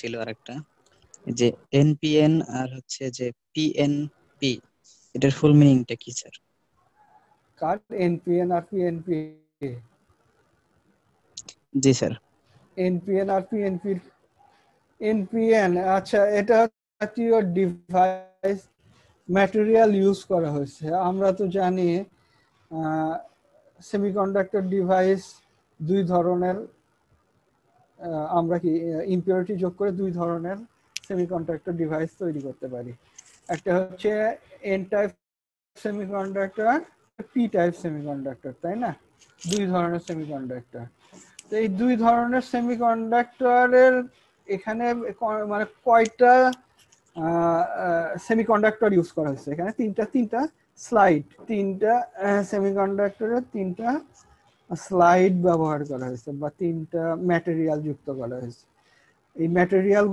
ছিল আরেকটা যে এনপিএন আর হচ্ছে যে পিএনপি এটার ফুল মিনিংটা কি স্যার কার এনপিএন আর পিএনপি জি স্যার এনপিএন আর পিএনপি এনপিএন আচ্ছা এটা জাতীয় ডিভাইস ম্যাটেরিয়াল ইউজ করা হয়েছে আমরা তো জানি সেমিকন্ডাক্টর ডিভাইস দুই ধরনের আমরা কি ইম্পিউরিটি যোগ করে দুই ধরনের সেমিকন্ডাক্টর ডিভাইস তৈরি করতে পারি একটা হচ্ছে N type semiconductor P type semiconductor তাই না দুই ধরনের সেমিকন্ডাক্টর তো এই দুই ধরনের সেমিকন্ডাক্টরের এখানে মানে কয়টা সেমিকন্ডাক্টর ইউজ করা হয়েছে এখানে তিনটা তিনটা স্লাইড তিনটা সেমিকন্ডাক্টরের তিনটা স্লাইড ব্যবহার করা হয়েছে বা তিনটা ম্যাটেরিয়াল যুক্ত করা হয়েছে এই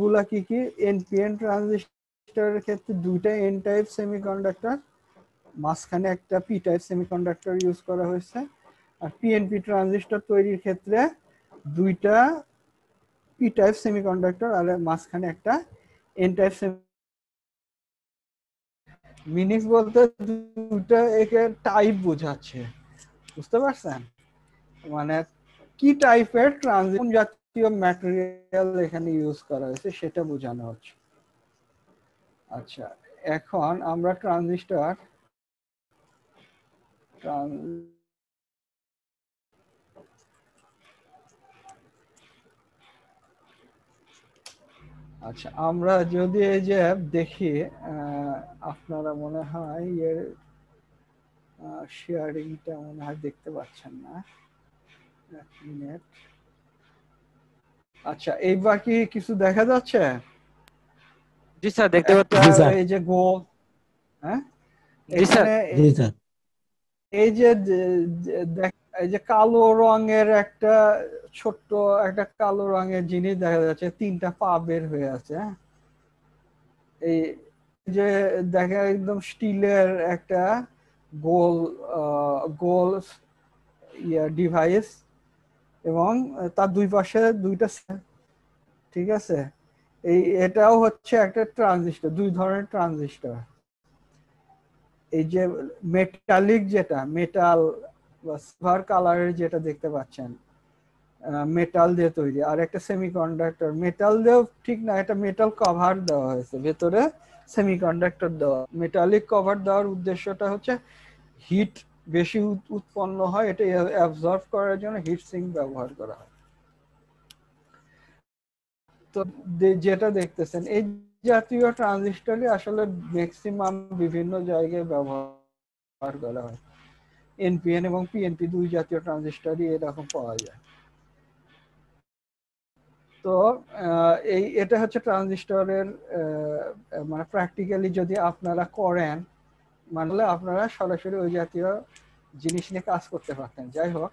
গুলা কি কি এনপিএন ট্রানজিস্টরের ক্ষেত্রে দুইটা এন টাইপ সেমিকন্ডাক্টর মাঝখানে একটা পি টাইপ সেমিকন্ডাক্টর ইউজ করা হয়েছে আর পিএনপি ট্রানজিস্টার তৈরির ক্ষেত্রে দুইটা পি টাইপ সেমিকন্ডাক্টর আর মাঝখানে একটা এন টাইপ মিনিংস বলতে দুটা একে টাইপ বোঝাচ্ছে বুঝতে পারছেন মানে কি টাইপের ট্রানজিশন জাতীয় ম্যাটেরিয়াল এখানে ইউজ করা হয়েছে সেটা বোঝানো হচ্ছে আচ্ছা এখন আমরা ট্রানজিস্টর আচ্ছা আমরা যদি এই যে দেখি আপনারা মনে হয় এর শেয়ারিংটা মনে হয় দেখতে পাচ্ছেন না আচ্ছা এই বাকি কিছু দেখা যাচ্ছে জি স্যার দেখতে পাচ্ছেন এই যে গো হ্যাঁ জি স্যার জি স্যার এই যে এই যে কালো রঙের একটা ছোট্ট একটা কালো রঙের জিনিস দেখা যাচ্ছে তিনটা পা বের হয়ে আছে হ্যাঁ? এই যে দেখা একদম স্টিলের একটা গোল গোল ইয়া ডিভাইস এবং তার দুই পাশে দুইটা ঠিক আছে এই এটাও হচ্ছে একটা ট্রানজিস্টর দুই ধরনের ট্রানজিস্টর এই যে মেটালিক যেটা মেটাল সিলভার কালারের যেটা দেখতে পাচ্ছেন মেটাল দিয়ে তৈরি আর একটা সেমিকন্ডাক্টর মেটাল দিয়েও ঠিক না একটা মেটাল কভার দেওয়া হয়েছে ভেতরে সেমিকন্ডাক্টর দেওয়া মেটালিক কভার দেওয়ার উদ্দেশ্যটা হচ্ছে হিট বেশি উৎপন্ন হয় এটা অ্যাবজর্ব করার জন্য হিট সিঙ্ক ব্যবহার করা হয় তো যেটা দেখতেছেন এই জাতীয় ট্রানজিস্টারই আসলে ম্যাক্সিমাম বিভিন্ন জায়গায় ব্যবহার করা হয় এনপিএন এবং পিএনপি দুই জাতীয় ট্রানজিস্টারই এরকম পাওয়া যায় তো এই এটা হচ্ছে ট্রানজিস্টরের মানে প্র্যাকটিক্যালি যদি আপনারা করেন মানলে আপনারা সরাসরি ওই জাতীয় জিনিস নিয়ে কাজ করতে পারতেন যাই হোক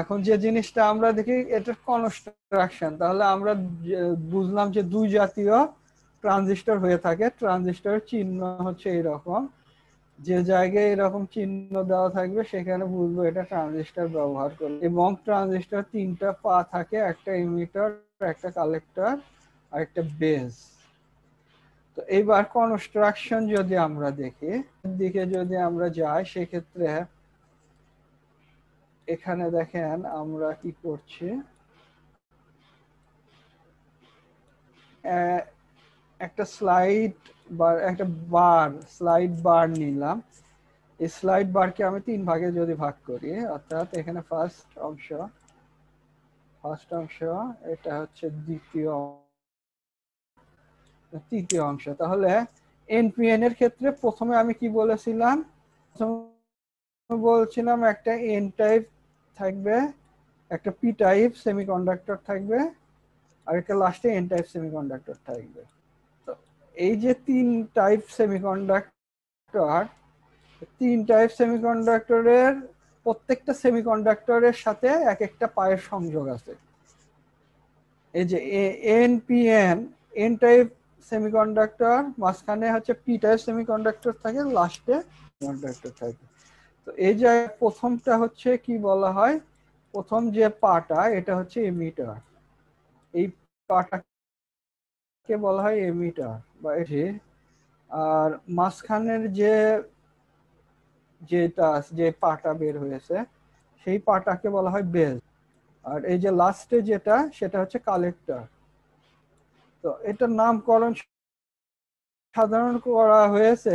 এখন যে জিনিসটা আমরা দেখি এটা কনস্ট্রাকশন তাহলে আমরা বুঝলাম যে দুই জাতীয় ট্রানজিস্টর হয়ে থাকে ট্রানজিস্টর চিহ্ন হচ্ছে এরকম যে জায়গায় এরকম চিহ্ন দেওয়া থাকবে সেখানে বুঝবো এটা ট্রানজিস্টর ব্যবহার করবে এবং ট্রানজিস্টার তিনটা পা থাকে একটা ইমিটার একটা কালেক্টর আর একটা বেস তো এইবার কনস্ট্রাকশন যদি আমরা দেখি দিকে যদি আমরা যাই সেক্ষেত্রে এখানে দেখেন আমরা কি করছি একটা স্লাইড বার একটা বার স্লাইড বার নিলাম এই স্লাইড বারকে আমি তিন ভাগে যদি ভাগ করি অর্থাৎ এখানে ফার্স্ট অংশ ফার্স্ট অংশ এটা হচ্ছে দ্বিতীয় তৃতীয় অংশ তাহলে এনপিএন এর ক্ষেত্রে প্রথমে আমি কি বলেছিলাম বলছিলাম একটা এন টাইপ থাকবে একটা পি টাইপ সেমিকন্ডাক্টর থাকবে আর একটা লাস্টে এন টাইপ সেমিকন্ডাক্টর থাকবে তো এই যে তিন টাইপ সেমিকন্ডাক্টর তিন টাইপ সেমিকন্ডাক্টরের প্রত্যেকটা সেমিকন্ডাক্টরের সাথে এক একটা পায়ের সংযোগ আছে এই যে N P N N type semiconductor মাঝখানে হচ্ছে পি টাইপ সেমিকন্ডাক্টর থাকে লাস্টে কন্ডাক্টর থাকে তো এই যে প্রথমটা হচ্ছে কি বলা হয় প্রথম যে পাটা এটা হচ্ছে এমিটার এই পাটাকে বলা হয় এমিটার বা এটি আর মাঝখানের যে যেটা যে পাটা বের হয়েছে সেই পাটাকে বলা হয় বেজ আর এই যে লাস্টে যেটা সেটা হচ্ছে কালেক্টর তো এটার নামকরণ সাধারণ করা হয়েছে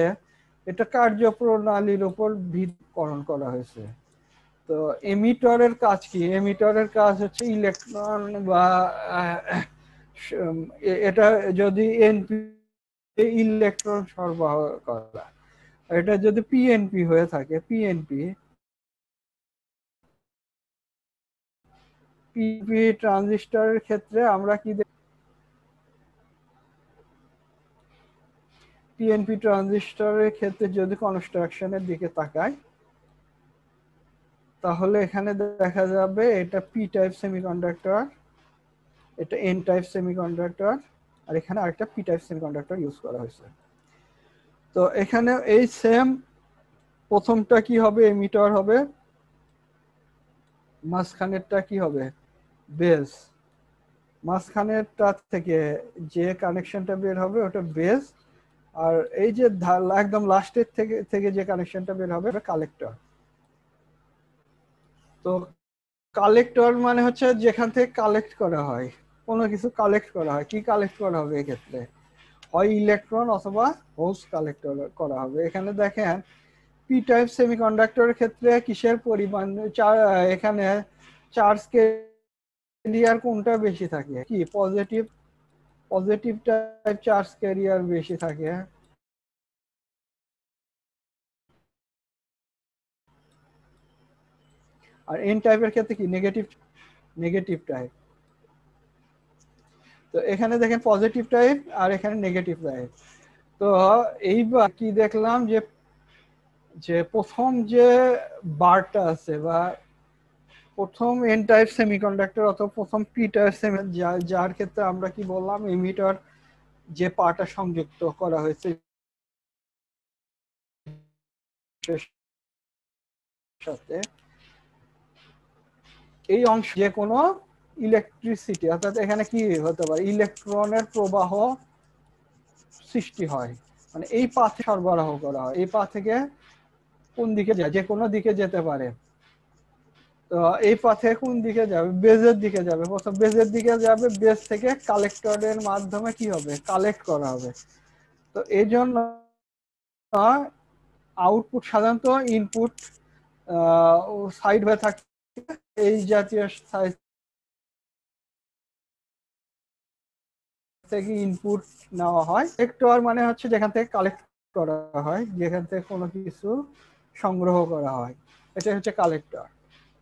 এটা কার্যপ্রণালীর উপর ভিতকরণ করা হয়েছে তো এমিটরের কাজ কি এমিটরের কাজ হচ্ছে ইলেকট্রন বা এটা যদি এনপি ইলেকট্রন সরবরাহ করা এটা যদি পিএনপি হয়ে থাকে পিএনপি পিপি ট্রানজিস্টরের ক্ষেত্রে আমরা কি টিএনপি ট্রানজিস্টরের ক্ষেত্রে যদি কনস্ট্রাকশনের দিকে তাকাই তাহলে এখানে দেখা যাবে এটা পি টাইপ সেমিকন্ডাক্টর এটা এন টাইপ সেমিকন্ডাক্টর আর এখানে আরেকটা পি টাইপ সেমিকন্ডাক্টর ইউজ করা হয়েছে তো এখানে এই সেম প্রথমটা কি হবে এমিটার হবে মাঝখানেরটা কি হবে বেস মাঝখানেরটা থেকে যে কানেকশনটা বের হবে ওটা বেস আর এই যে একদম লাস্টের থেকে থেকে যে কানেকশনটা বের হবে কালেক্টর তো কালেক্টর মানে হচ্ছে যেখান থেকে কালেক্ট করা হয় কোনো কিছু কালেক্ট করা হয় কি কালেক্ট করা হবে এক্ষেত্রে হয় ইলেকট্রন অথবা হোস্ট কালেক্টর করা হবে এখানে দেখেন পি টাইপ সেমিকন্ডাক্টরের ক্ষেত্রে কিসের পরিমাণ এখানে চার্জ কে কোনটা বেশি থাকে কি positive positive type charge carrier বেশি থাকে আর এন টাইপের ক্ষেত্রে কি নেগেটিভ নেগেটিভ টাইপ তো এখানে দেখেন পজিটিভ টাইপ আর এখানে নেগেটিভ টাইপ তো এইবার কি দেখলাম যে যে প্রথম যে বারটা আছে বা প্রথম এন টাইপ সেমিকন্ডাক্টর অথবা প্রথম পি টাইপ সেমি যার ক্ষেত্রে আমরা কি বললাম এমিটার যে পাটা সংযুক্ত করা হয়েছে সাথে এই অংশ যে কোনো ইলেকট্রিসিটি অর্থাৎ এখানে কি হতে পারে ইলেকট্রনের প্রবাহ সৃষ্টি হয় মানে এই পাথে সরবরাহ করা হয় এই পা থেকে কোন দিকে যায় যে কোনো দিকে যেতে পারে তো এই পথে কোন দিকে যাবে বেজের দিকে যাবে প্রথম বেজের দিকে যাবে বেজ থেকে কালেক্টরের মাধ্যমে কি হবে কালেক্ট করা হবে তো এই জন্য আউটপুট সাধারণত ইনপুট সাইড হয়ে থাকে এই জাতীয় সাইজ থেকে ইনপুট নেওয়া হয় সেক্টর মানে হচ্ছে যেখান থেকে কালেক্ট করা হয় যেখান থেকে কোনো কিছু সংগ্রহ করা হয় এটা হচ্ছে কালেক্টর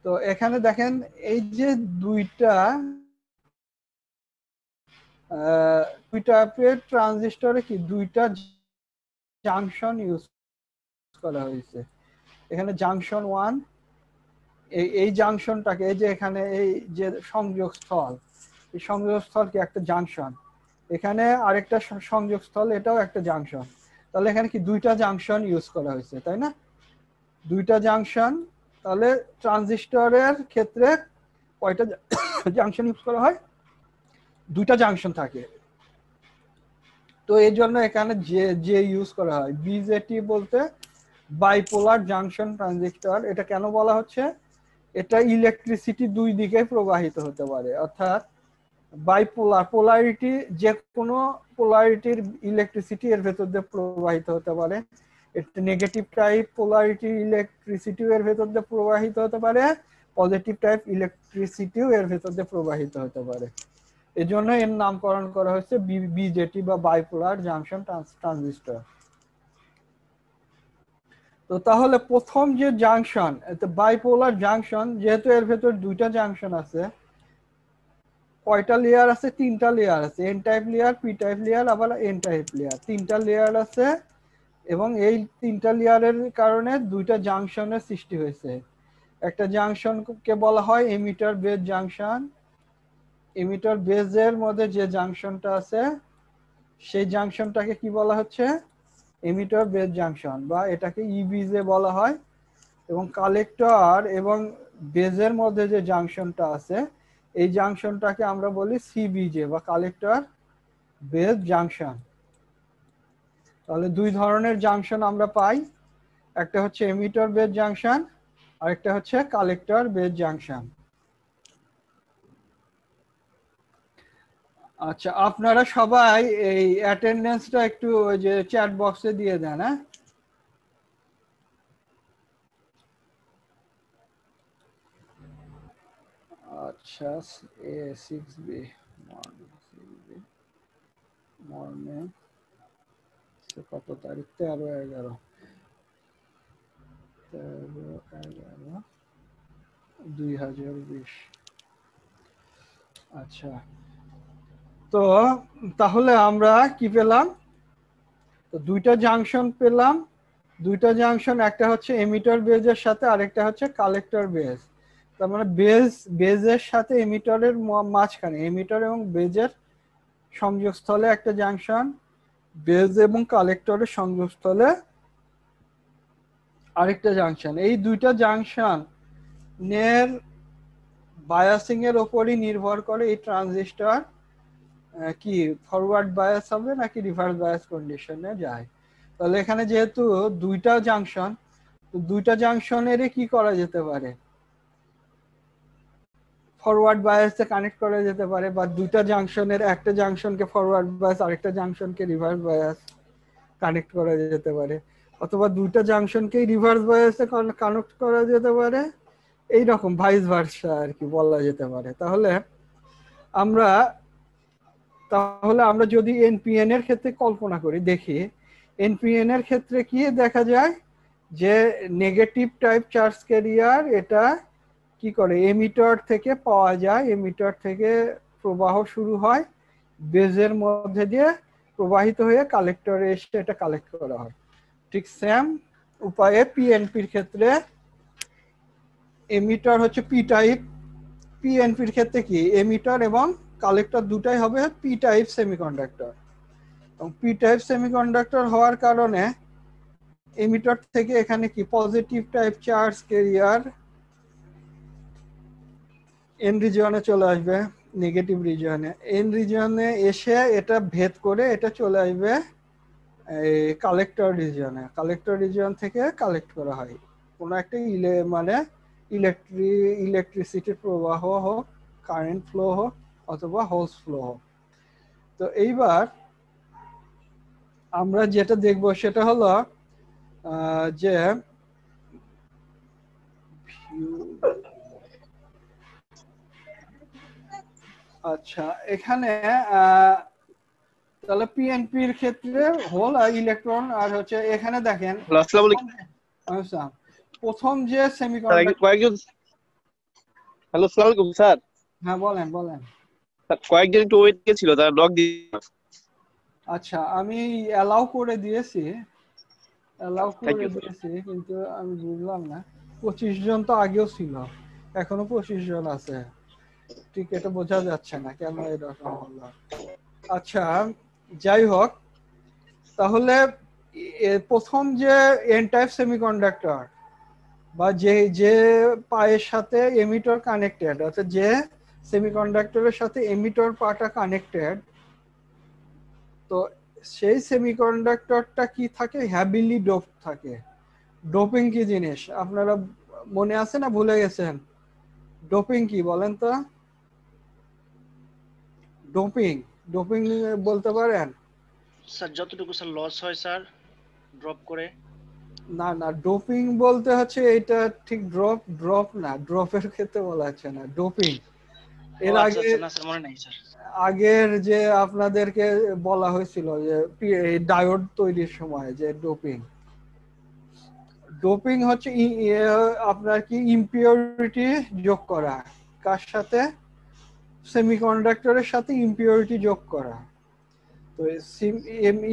তো এখানে দেখেন এই যে দুইটা দুই ট্রানজিস্টরে কি দুইটা জাংশন ইউজ করা হয়েছে এখানে জাংশন ওয়ান এই এই জাংশনটাকে এই যে এখানে এই যে সংযোগস্থল এই সংযোগস্থল কি একটা জাংশন এখানে আরেকটা সংযোগস্থল এটাও একটা জাংশন তাহলে এখানে কি দুইটা জাংশন ইউজ করা হয়েছে তাই না দুইটা জাংশন তাহলে ট্রানজিস্টরের ক্ষেত্রে কয়টা জাংশন ইউজ করা হয় দুইটা জাংশন থাকে তো এই জন্য এখানে যে যে ইউজ করা হয় বিজেটি বলতে বাইপোলার জাংশন ট্রানজিস্টর এটা কেন বলা হচ্ছে এটা ইলেকট্রিসিটি দুই দিকে প্রবাহিত হতে পারে অর্থাৎ বাইপোলার পোলারিটি যে কোনো পোলারিটির ইলেকট্রিসিটি এর ভেতর দিয়ে প্রবাহিত হতে পারে নেগেটিভ টাইপ পোলারিটি ইলেকট্রিসিটি এর ভেতর দিয়ে প্রবাহিত হতে পারে পজিটিভ টাইপ ইলেকট্রিসিটি এর ভেতর দিয়ে প্রবাহিত হতে পারে এজন্য এর নামকরণ করা হয়েছে বিজেটি বা বাইপোলার জাংশন ট্রানজিস্টর তো তাহলে প্রথম যে জাংশন বাইপোলার জাংশন যেহেতু এর ভেতর দুইটা জাংশন আছে কয়টা লেয়ার আছে তিনটা লেয়ার আছে N type layer P type layer আবার এন টাইপ লেয়ার তিনটা লেয়ার আছে এবং এই তিনটা লেয়ারের কারণে দুইটা জাংশনের সৃষ্টি হয়েছে একটা জাংশনকে বলা হয় এমিটার বেজ জাংশন এমিটার বেজের মধ্যে যে জাংশনটা আছে সেই জাংশনটাকে কি বলা হচ্ছে এমিটার বেজ জাংশন বা এটাকে ইবিজে বলা হয় এবং কালেক্টর এবং বেজের মধ্যে যে জাংশনটা আছে এই জাংশনটাকে আমরা বলি সিবিজে বা কালেক্টর বেজ জাংশন তাহলে দুই ধরনের জাংশন আমরা পাই একটা হচ্ছে এমিটর বেড জাংশন আর একটা হচ্ছে কালেক্টর বেড জাংশন আচ্ছা আপনারা সবাই এই অ্যাটেন্ডেন্সটা একটু ওই যে চ্যাট বক্সে দিয়ে দেন হ্যাঁ আচ্ছা A six B morning morning আচ্ছা, কত তারিখ তেরো এগারো তেরো এগারো দুই হাজার বিশ আচ্ছা তো তাহলে আমরা কি পেলাম তো দুইটা জাংশন পেলাম দুইটা জাংশন একটা হচ্ছে এমিটার বেজের সাথে আরেকটা হচ্ছে কালেক্টর বেজ তার মানে বেজ বেজের সাথে এমিটারের মাঝখানে এমিটার এবং বেজের সংযোগস্থলে একটা জাংশন বেজ এবং কালেক্টরের সংযোগস্থলে আরেকটা জাংশন এই দুইটা জাংশন নের বায়াসিং এর ওপরই নির্ভর করে এই ট্রানজিস্টর কি ফরওয়ার্ড বায়াস হবে নাকি রিভার্স বায়াস কন্ডিশনে যায় তাহলে এখানে যেহেতু দুইটা জাংশন দুইটা জাংশনেরই কি করা যেতে পারে ফরওয়ার্ড বায়াসে কানেক্ট করা যেতে পারে বা দুইটা জাংশনের একটা জাংশনকে ফরওয়ার্ড বায়াস আরেকটা জাংশনকে রিভার্স বায়াস কানেক্ট করা যেতে পারে অথবা দুইটা জাংশনকেই রিভার্স বায়াসে কানেক্ট করা যেতে পারে এই রকম ভাইস ভার্সা আর কি বলা যেতে পারে তাহলে আমরা তাহলে আমরা যদি এনপিএন এর ক্ষেত্রে কল্পনা করি দেখি এনপিএন এর ক্ষেত্রে কি দেখা যায় যে নেগেটিভ টাইপ চার্জ ক্যারিয়ার এটা কি করে এমিটর থেকে পাওয়া যায় এমিটার থেকে প্রবাহ শুরু হয় বেজের মধ্যে দিয়ে প্রবাহিত হয়ে কালেক্টরে এসে এটা কালেক্ট করা হয় ঠিক স্যাম উপায়ে পিএনপির ক্ষেত্রে এমিটার হচ্ছে পি টাইপ পিএনপির ক্ষেত্রে কি এমিটার এবং কালেক্টর দুটাই হবে পি টাইপ সেমিকন্ডাক্টর এবং পি টাইপ সেমিকন্ডাক্টর হওয়ার কারণে এমিটর থেকে এখানে কি positive type charge carrier N রিজিয়নে চলে আসবে নেগেটিভ রিজিয়নে এন রিজিয়নে এসে এটা ভেদ করে এটা চলে আসবে এই কালেক্টর রিজিয়নে কালেক্টর রিজিয়ন থেকে কালেক্ট করা হয় কোনো একটা ইলে মানে ইলেকট্রি ইলেকট্রিসিটির প্রবাহ হোক কারেন্ট ফ্লো হোক অথবা হোলস ফ্লো হোক তো এইবার আমরা যেটা দেখব সেটা হলো যে আচ্ছা এখানে তাহলে পিএনপি এর ক্ষেত্রে হোল আর ইলেকট্রন আর হচ্ছে এখানে দেখেন আচ্ছা প্রথম যে সেমিকন্ডাক্টর হ্যালো আসসালামু আলাইকুম স্যার হ্যাঁ বলেন বলেন কয়েকজন একটু ওয়েট ছিল তারা লক দিয়ে আচ্ছা আমি অ্যালাউ করে দিয়েছি অ্যালাউ করে দিয়েছি কিন্তু আমি বুঝলাম না 25 জন তো আগেও ছিল এখনো 25 জন আছে ঠিক এটা বোঝা যাচ্ছে না কেন এরকম হলো আচ্ছা যাই হোক তাহলে প্রথম যে এন টাইপ সেমিকন্ডাক্টর বা যে যে পায়ের সাথে এমিটর কানেক্টেড অর্থাৎ যে সেমিকন্ডাক্টরের সাথে এমিটর পাটা কানেক্টেড তো সেই সেমিকন্ডাক্টরটা কি থাকে হ্যাবিলি ডোপ থাকে ডোপিং কি জিনিস আপনারা মনে আছে না ভুলে গেছেন ডোপিং কি বলেন তো ডোপিং ডোপিং বলতে পারেন স্যার যতটুকু স্যার লস হয় স্যার ড্রপ করে না না ডোপিং বলতে হচ্ছে এটা ঠিক ড্রপ ড্রপ না ড্রপের ক্ষেত্রে বলা হচ্ছে না ডোপিং এর আচ্ছা, আগে আচ্ছা, আগের যে আপনাদেরকে বলা হয়েছিল যে ডায়োড তৈরির সময় যে ডোপিং ডোপিং হচ্ছে আপনার কি ইম্পিউরিটি যোগ করা কার সাথে সেমিকন্ডাক্টরের সাথে ইম্পিউরিটি যোগ করা তো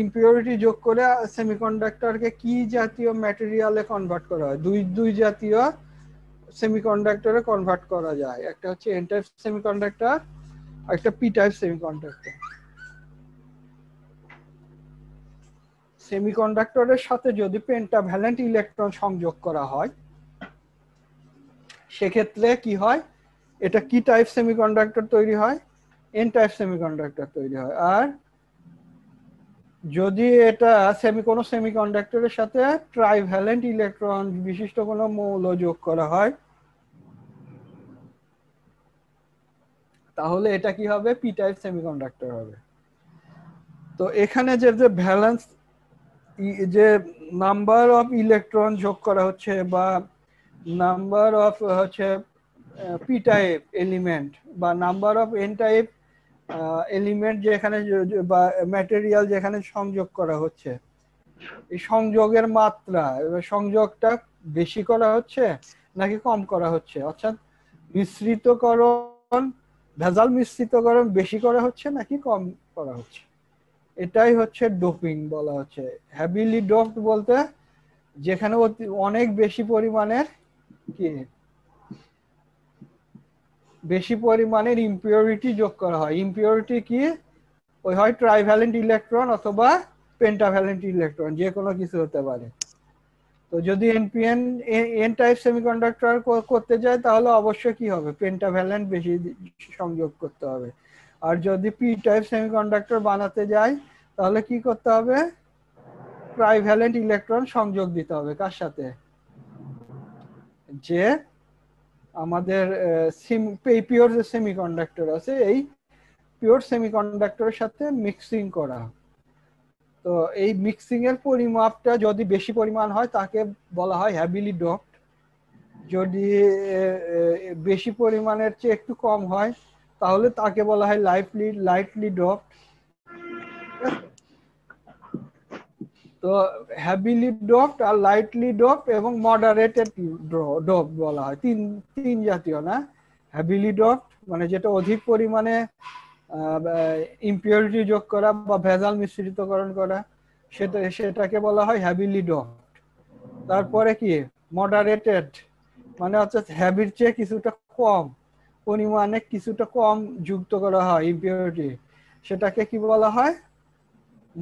ইম্পিউরিটি যোগ করে সেমিকন্ডাক্টরকে কি জাতীয় ম্যাটেরিয়ালে কনভার্ট করা হয় দুই দুই জাতীয় সেমিকন্ডাক্টরে কনভার্ট করা যায় একটা হচ্ছে এন টাইপ সেমিকন্ডাক্টর একটা পি টাইপ সেমিকন্ডাক্টর সেমিকন্ডাক্টরের সাথে যদি পেন্টাভ্যালেন্ট ইলেকট্রন সংযোগ করা হয় সেক্ষেত্রে কি হয় এটা কি টাইপ সেমিকন্ডাক্টর তৈরি হয় এন টাইপ সেমিকন্ডাক্টর তৈরি হয় আর যদি এটা সেমি কোনো সেমিকন্ডাক্টরের সাথে ট্রাইভ্যালেন্ট ইলেকট্রন বিশিষ্ট কোনো মৌল যোগ করা হয় তাহলে এটা কি হবে পি টাইপ সেমিকন্ডাক্টর হবে তো এখানে যে যে ভ্যালেন্স যে নাম্বার অফ ইলেকট্রন যোগ করা হচ্ছে বা নাম্বার অফ হচ্ছে পি টাইপ এলিমেন্ট বা number of N type element যেখানে বা ম্যাটেরিয়াল যেখানে সংযোগ করা হচ্ছে এই সংযোগের মাত্রা সংযোগটা বেশি করা হচ্ছে নাকি কম করা হচ্ছে অর্থাৎ মিশ্রিতকরণ ভেজাল মিশ্রিতকরণ বেশি করা হচ্ছে নাকি কম করা হচ্ছে এটাই হচ্ছে ডোপিং বলা হচ্ছে হ্যাভিলি ডোপড বলতে যেখানে অনেক বেশি পরিমাণের কি বেশি পরিমাণের ইম্পিওরিটি যোগ করা হয় ইম্পিওরিটি কি ওই হয় ট্রাইভ্যালেন্ট ইলেকট্রন অথবা পেন্টাভ্যালেন্ট ইলেকট্রন যে কোনো কিছু হতে পারে তো যদি এনপিএন এন টাইপ সেমিকন্ডাক্টর করতে যায় তাহলে অবশ্যই কি হবে পেন্টাভ্যালেন্ট বেশি সংযোগ করতে হবে আর যদি পি টাইপ সেমিকন্ডাক্টর বানাতে যায় তাহলে কি করতে হবে ট্রাইভ্যালেন্ট ইলেকট্রন সংযোগ দিতে হবে কার সাথে যে আমাদের পিওর যে সেমিকন্ডাক্টর আছে এই পিওর সেমিকন্ডাক্টরের সাথে মিক্সিং করা তো এই মিক্সিং এর পরিমাপটা যদি বেশি পরিমাণ হয় তাকে বলা হয় হ্যাবিলি ডপড যদি বেশি পরিমাণের চেয়ে একটু কম হয় তাহলে তাকে বলা হয় লাইটলি লাইটলি ডপড তো হ্যাভিলি ডোপড আর লাইটলি ডোপ এবং মডারেটেড ডোপ বলা হয় তিন তিন জাতীয় না হ্যাভিলি ডোপ মানে যেটা অধিক পরিমাণে ইম্পিউরিটি যোগ করা বা ভেজাল মিশ্রিতকরণ করা সেটা সেটাকে বলা হয় হ্যাভিলি ডোপ তারপরে কি মডারেটেড মানে হচ্ছে হ্যাভির চেয়ে কিছুটা কম পরিমাণে কিছুটা কম যুক্ত করা হয় ইম্পিউরিটি সেটাকে কি বলা হয়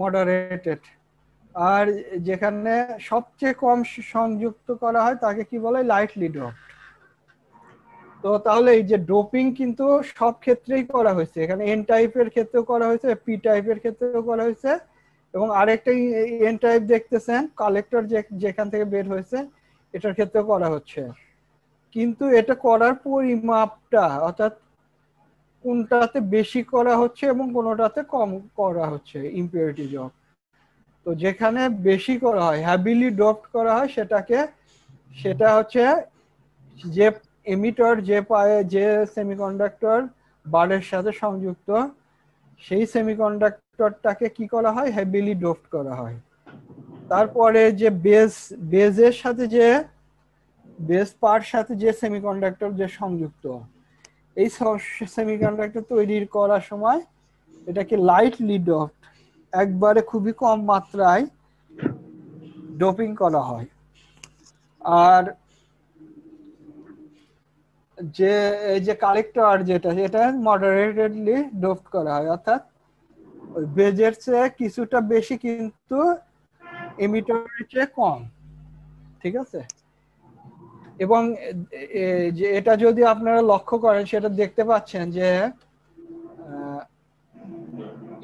মডারেটেড আর যেখানে সবচেয়ে কম সংযুক্ত করা হয় তাকে কি বলে লাইটলি ড্রপ তো তাহলে এই যে ডোপিং কিন্তু সব ক্ষেত্রেই করা হয়েছে এখানে এন টাইপের ক্ষেত্রেও করা হয়েছে পি টাইপের ক্ষেত্রেও করা হয়েছে এবং আরেকটা এন টাইপ দেখতেছেন কালেক্টর যেখান থেকে বের হয়েছে এটার ক্ষেত্রেও করা হচ্ছে কিন্তু এটা করার পরিমাপটা অর্থাৎ কোনটাতে বেশি করা হচ্ছে এবং কোনোটাতে কম করা হচ্ছে ইম্পিউরিটি জব তো যেখানে বেশি করা হয় হ্যাবিলি ডপ্ট করা হয় সেটাকে সেটা হচ্ছে যে এমিটর যে পায়ে যে সেমিকন্ডাক্টর বারের সাথে সংযুক্ত সেই সেমিকন্ডাক্টরটাকে কি করা হয় হ্যাবিলি ডপ্ট করা হয় তারপরে যে বেস বেজের সাথে যে বেস পার সাথে যে সেমিকন্ডাক্টর যে সংযুক্ত এই সেমিকন্ডাক্টর তৈরি করার সময় এটাকে লাইটলি ডপ্ট একবারে খুবই কম মাত্রায় ডোপিং করা হয় আর যে এই যে কালেক্টর যেটা এটা মডারেটেডলি ডোপ করা হয় অর্থাৎ ওই বেজের চেয়ে কিছুটা বেশি কিন্তু এমিটরের চেয়ে কম ঠিক আছে এবং যে এটা যদি আপনারা লক্ষ্য করেন সেটা দেখতে পাচ্ছেন যে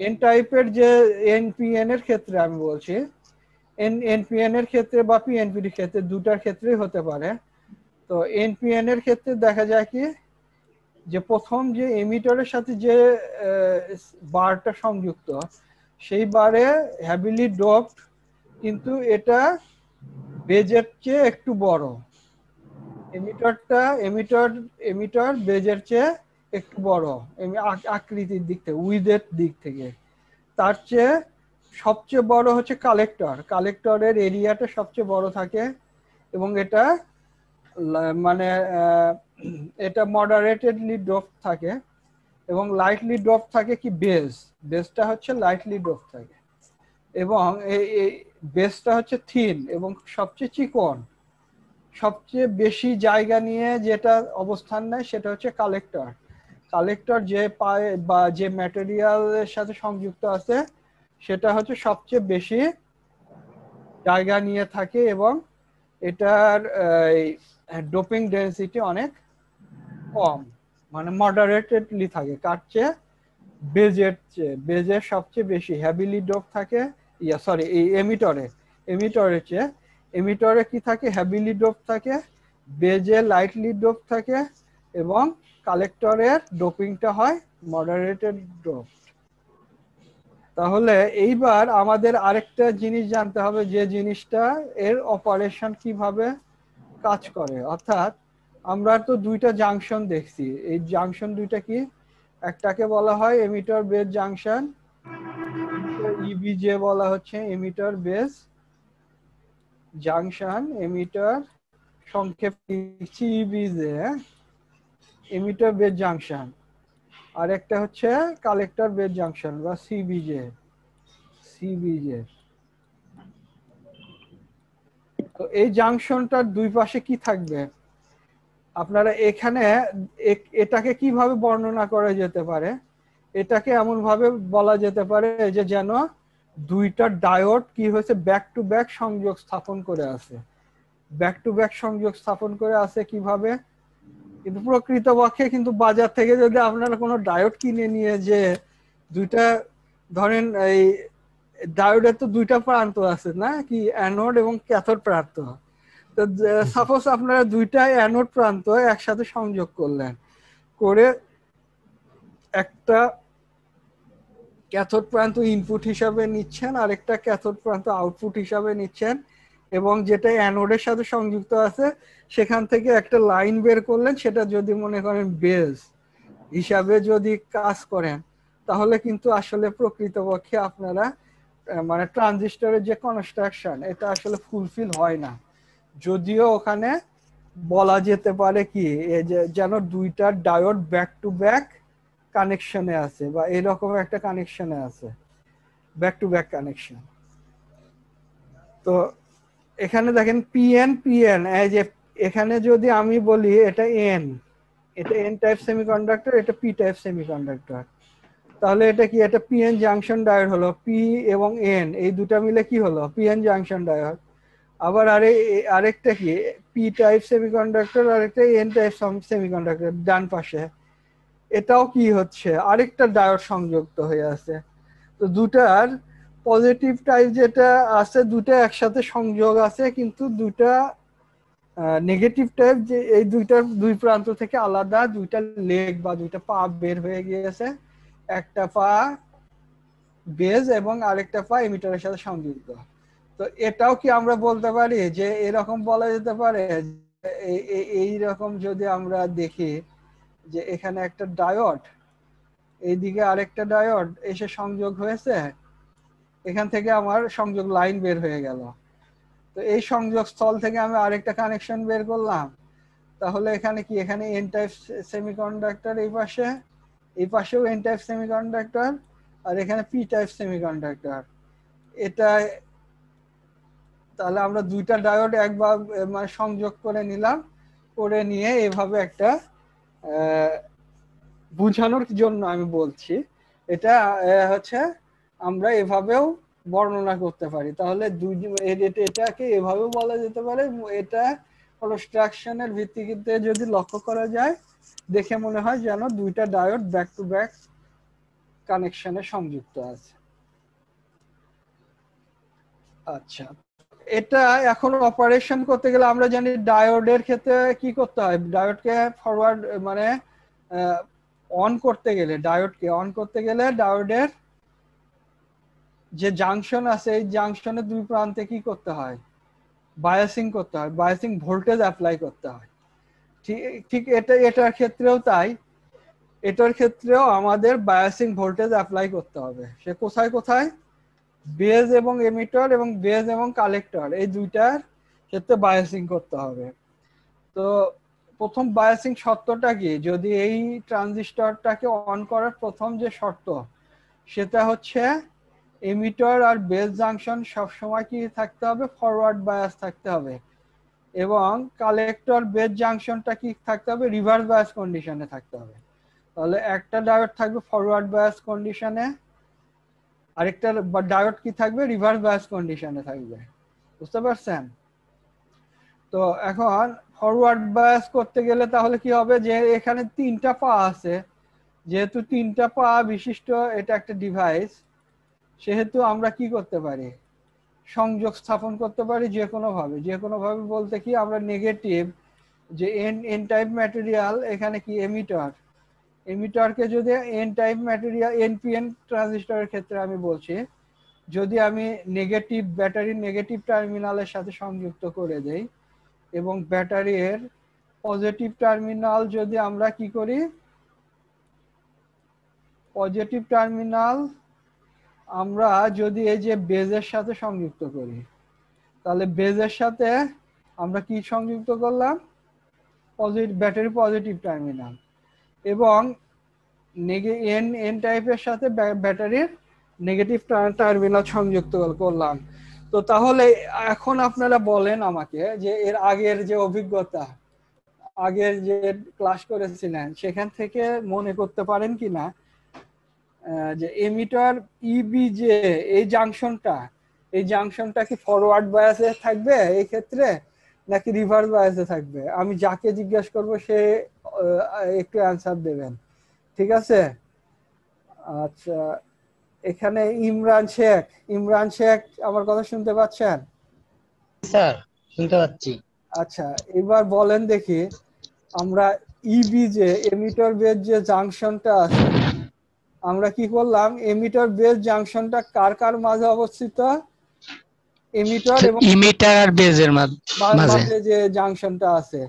এন টাইপের যে এনপিএন এর ক্ষেত্রে আমি বলছি এন এনপিএন এর ক্ষেত্রে বা পিএনপির ক্ষেত্রে দুটার ক্ষেত্রেই হতে পারে তো এনপিএন এর ক্ষেত্রে দেখা যায় কি যে প্রথম যে এমিটারের সাথে যে বারটা সংযুক্ত সেই বারে হ্যাভিলি ডপড কিন্তু এটা বেজের চেয়ে একটু বড় এমিটারটা এমিটার এমিটার বেজের চেয়ে একটু বড় আকৃতির দিক থেকে উইদের দিক থেকে তার চেয়ে সবচেয়ে বড় হচ্ছে কালেক্টর কালেক্টরের এরিয়াটা সবচেয়ে বড় থাকে এবং এটা মানে এটা মডারেটেডলি ডোপ থাকে এবং লাইটলি ডোপ থাকে কি বেস বেসটা হচ্ছে লাইটলি ডোপ থাকে এবং এই বেসটা হচ্ছে থিন এবং সবচেয়ে চিকন সবচেয়ে বেশি জায়গা নিয়ে যেটা অবস্থান নেয় সেটা হচ্ছে কালেক্টর কালেক্টর যে পায় বা যে ম্যাটেরিয়ালের সাথে সংযুক্ত আছে সেটা হচ্ছে সবচেয়ে বেশি জায়গা নিয়ে থাকে এবং এটার ডোপিং ডেন্সিটি অনেক কম মানে মডারেটেডলি থাকে কার চেয়ে বেজের চেয়ে বেজের সবচেয়ে বেশি হ্যাভিলি ডোপ থাকে ইয়া সরি এই এমিটরে এমিটরে চেয়ে এমিটরে কি থাকে হ্যাভিলি ডোপ থাকে বেজে লাইটলি ডোপ থাকে এবং কালেক্টরের ডোপিংটা হয় মডারেটেড ডোপ তাহলে এইবার আমাদের আরেকটা জিনিস জানতে হবে যে জিনিসটা এর অপারেশন কিভাবে কাজ করে অর্থাৎ আমরা তো দুইটা জাংশন দেখছি এই জাংশন দুইটা কি একটাকে বলা হয় এমিটার বেস জাংশন ইবিজে বলা হচ্ছে এমিটার বেস জাংশন এমিটার সংক্ষেপ লিখছি EBJ e emitter base junction আর একটা হচ্ছে কালেক্টর বেড জাংশন বা সিবিজে সিবিজে তো এই জাংশনটার দুই পাশে কি থাকবে আপনারা এখানে এটাকে কিভাবে বর্ণনা করা যেতে পারে এটাকে এমন ভাবে বলা যেতে পারে যে যেন দুইটা ডায়োড কি হয়েছে ব্যাক টু ব্যাক সংযোগ স্থাপন করে আছে ব্যাক টু ব্যাক সংযোগ স্থাপন করে আছে কিভাবে কিন্তু প্রকৃত পক্ষে কিন্তু বাজার থেকে যদি আপনারা কোনো ডায়োড কিনে নিয়ে যে দুইটা ধরেন এই ডায়োডের তো দুইটা প্রান্ত আছে না কি অ্যানোড এবং ক্যাথোড প্রান্ত তো সাপোজ আপনারা দুইটা অ্যানোড প্রান্ত একসাথে সংযোগ করলেন করে একটা ক্যাথোড প্রান্ত ইনপুট হিসাবে নিচ্ছেন আর একটা ক্যাথোড প্রান্ত আউটপুট হিসাবে নিচ্ছেন এবং যেটা অ্যানোডের সাথে সংযুক্ত আছে সেখান থেকে একটা লাইন বের করলেন সেটা যদি মনে করেন বেজ হিসাবে যদি কাজ করেন তাহলে কিন্তু আসলে প্রকৃতপক্ষে আপনারা মানে ট্রানজিস্টারের যে কনস্ট্রাকশন এটা আসলে ফুলফিল হয় না যদিও ওখানে বলা যেতে পারে কি যেন দুইটা ডায়োড ব্যাক টু ব্যাক কানেকশনে আছে বা এরকম একটা কানেকশনে আছে ব্যাক টু ব্যাক কানেকশন তো এখানে দেখেন পিএন পিএন এখানে যদি আমি বলি এটা এন এটা এন টাইপ সেমিকন্ডাক্টর এটা পি টাইপ সেমিকন্ডাক্টর তাহলে এটা কি এটা পিএন জাংশন ডায়োড হলো পি এবং এন এই দুটা মিলে কি হলো পিএন জাংশন ডায়োড আবার আরে আরেকটা কি পি টাইপ সেমিকন্ডাক্টর আরেকটা এন টাইপ সেমিকন্ডাক্টর ডান পাশে এটাও কি হচ্ছে আরেকটা ডায়োড সংযুক্ত হয়ে আছে তো দুটার পজিটিভ টাইপ যেটা আছে দুটা একসাথে সংযোগ আছে কিন্তু দুটা নেগেটিভ টাইপ যে এই দুইটার দুই প্রান্ত থেকে আলাদা দুইটা লেগ বা দুইটা পা বের হয়ে গিয়েছে একটা পা বেজ এবং আরেকটা পা এমিটারের সাথে সংযুক্ত তো এটাও কি আমরা বলতে পারি যে এরকম বলা যেতে পারে এই রকম যদি আমরা দেখি যে এখানে একটা ডায়োড এইদিকে আরেকটা ডায়োড এসে সংযোগ হয়েছে এখান থেকে আমার সংযোগ লাইন বের হয়ে গেল তো এই সংযোগ স্থল থেকে আমি আরেকটা কানেকশন বের করলাম তাহলে এখানে কি এখানে এন টাইপ সেমিকন্ডাক্টর এই পাশে এই পাশেও এন টাইপ সেমিকন্ডাক্টর আর এখানে পি টাইপ সেমিকন্ডাক্টর এটা তাহলে আমরা দুইটা ডায়োড একবার মানে সংযোগ করে নিলাম করে নিয়ে এভাবে একটা বুঝানোর জন্য আমি বলছি এটা হচ্ছে আমরা এভাবেও বর্ণনা করতে পারি তাহলে দুই এটাকে এভাবেও বলা যেতে পারে এটা কনস্ট্রাকশনের ভিত্তিতে যদি লক্ষ্য করা যায় দেখে মনে হয় যেন দুইটা ডায়োড ব্যাক টু ব্যাক কানেকশনে সংযুক্ত আছে আচ্ছা এটা এখন অপারেশন করতে গেলে আমরা জানি ডায়োডের ক্ষেত্রে কি করতে হয় ডায়োডকে ফরওয়ার্ড মানে অন করতে গেলে ডায়োডকে অন করতে গেলে ডায়োডের যে জাংশন আছে এই জাংশনের দুই প্রান্তে কি করতে হয় বায়াসিং করতে হয় বায়াসিং ভোল্টেজ অ্যাপ্লাই করতে হয় ঠিক ঠিক এটা এটার ক্ষেত্রেও তাই এটার ক্ষেত্রেও আমাদের বায়াসিং ভোল্টেজ অ্যাপ্লাই করতে হবে সে কোথায় কোথায় বেজ এবং এমিটর এবং বেজ এবং কালেক্টর এই দুইটার ক্ষেত্রে বায়াসিং করতে হবে তো প্রথম বায়াসিং শর্তটা কি যদি এই ট্রানজিস্টরটাকে অন করার প্রথম যে শর্ত সেটা হচ্ছে এমিটার আর বেস জাংশন সবসময় কি থাকতে হবে ফরওয়ার্ড বায়াস থাকতে হবে এবং কালেক্টর বেস জাংশনটা কি থাকতে হবে রিভার্স বায়াস কন্ডিশনে থাকতে হবে তাহলে একটা ডায়োড থাকবে ফরওয়ার্ড বায়াস কন্ডিশনে আরেকটা ডায়োড কি থাকবে রিভার্স বায়াস কন্ডিশনে থাকবে বুঝতে পারছেন তো এখন ফরওয়ার্ড বায়াস করতে গেলে তাহলে কি হবে যে এখানে তিনটা পা আছে যেহেতু তিনটা পা বিশিষ্ট এটা একটা ডিভাইস সেহেতু আমরা কি করতে পারি সংযোগ স্থাপন করতে পারি যে কোনোভাবে যে কোনোভাবে বলতে কি আমরা নেগেটিভ যে এন এন টাইপ ম্যাটেরিয়াল এখানে কি এমিটার এমিটারকে যদি এন টাইপ ম্যাটেরিয়াল এনপিএন ট্রানজিস্টারের ক্ষেত্রে আমি বলছি যদি আমি নেগেটিভ ব্যাটারি নেগেটিভ টার্মিনালের সাথে সংযুক্ত করে দেই এবং ব্যাটারির পজিটিভ টার্মিনাল যদি আমরা কি করি পজিটিভ টার্মিনাল আমরা যদি এই যে বেজের সাথে সংযুক্ত করি তাহলে বেজের সাথে আমরা কি সংযুক্ত করলাম পজিটিভ ব্যাটারি পজিটিভ টার্মিনাল এবং এন এন টাইপের সাথে ব্যাটারির নেগেটিভ টার্মিনাল সংযুক্ত করলাম তো তাহলে এখন আপনারা বলেন আমাকে যে এর আগের যে অভিজ্ঞতা আগের যে ক্লাস করেছিলেন সেখান থেকে মনে করতে পারেন কি না যে এমিটার ইবি যে এই জাংশনটা এই জাংশনটা কি ফরওয়ার্ড বায়াসে থাকবে এই ক্ষেত্রে নাকি রিভার্স বায়াসে থাকবে আমি যাকে জিজ্ঞেস করব সে একটু অ্যানসার দেবেন ঠিক আছে আচ্ছা এখানে ইমরান শেখ ইমরান শেখ আমার কথা শুনতে পাচ্ছেন স্যার শুনতে পাচ্ছি আচ্ছা এবার বলেন দেখি আমরা ইবি e যে এমিটার বেজ যে জাংশনটা আছে আমরা কি করলাম এমিটার বেস জাংশনটা কার কার মাঝে অবস্থিত এমিটার আচ্ছা, এবং ইমিটার আর বেজের মাঝে যে জাংশনটা আছে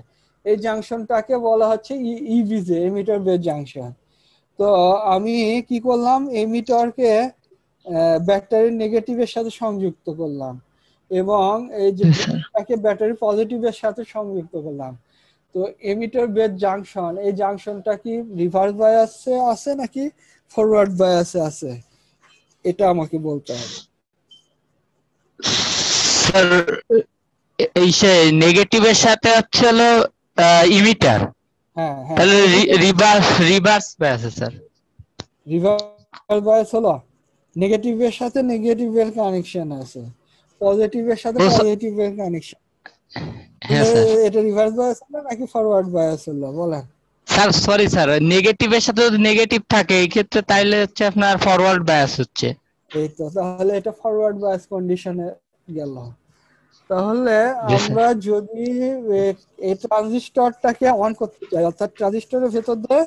এই জাংশনটাকে বলা হচ্ছে ইভিজে এমিটার বেস জাংশন তো আমি কি করলাম এমিটরকে ব্যাটারির নেগেটিভের সাথে সংযুক্ত করলাম এবং এই যে তাকে আচ্ছা। ব্যাটারি পজিটিভের সাথে সংযুক্ত করলাম তো এমিটার বেস জাংশন এই জাংশনটা কি রিভার্স বায়াসে আছে নাকি ফরওয়ার্ড বায়াস আছে এটা আমাকে বলতে হবে স্যার এই সে নেগেটিভের সাথে হচ্ছে হলো ইমিটার হ্যাঁ, হ্যাঁ তাহলে reverse reverse bias sir reverse bias হলো নেগেটিভের সাথে নেগেটিভের কানেকশন আছে পজিটিভের সাথে পজিটিভের কানেকশন হ্যাঁ, এটা রিভার্স বায়াস হলো নাকি ফরওয়ার্ড বায়াস হলো বলেন স্যার সরি স্যার নেগেটিভের সাথে যদি নেগেটিভ থাকে এই ক্ষেত্রে তাইলে হচ্ছে আপনার ফরওয়ার্ড বায়াস হচ্ছে এই তো তাহলে এটা ফরওয়ার্ড বায়াস কন্ডিশনে গেল তাহলে আমরা যদি এই ট্রানজিস্টরটাকে অন করতে চাই অর্থাৎ ট্রানজিস্টরের ভেতর দিয়ে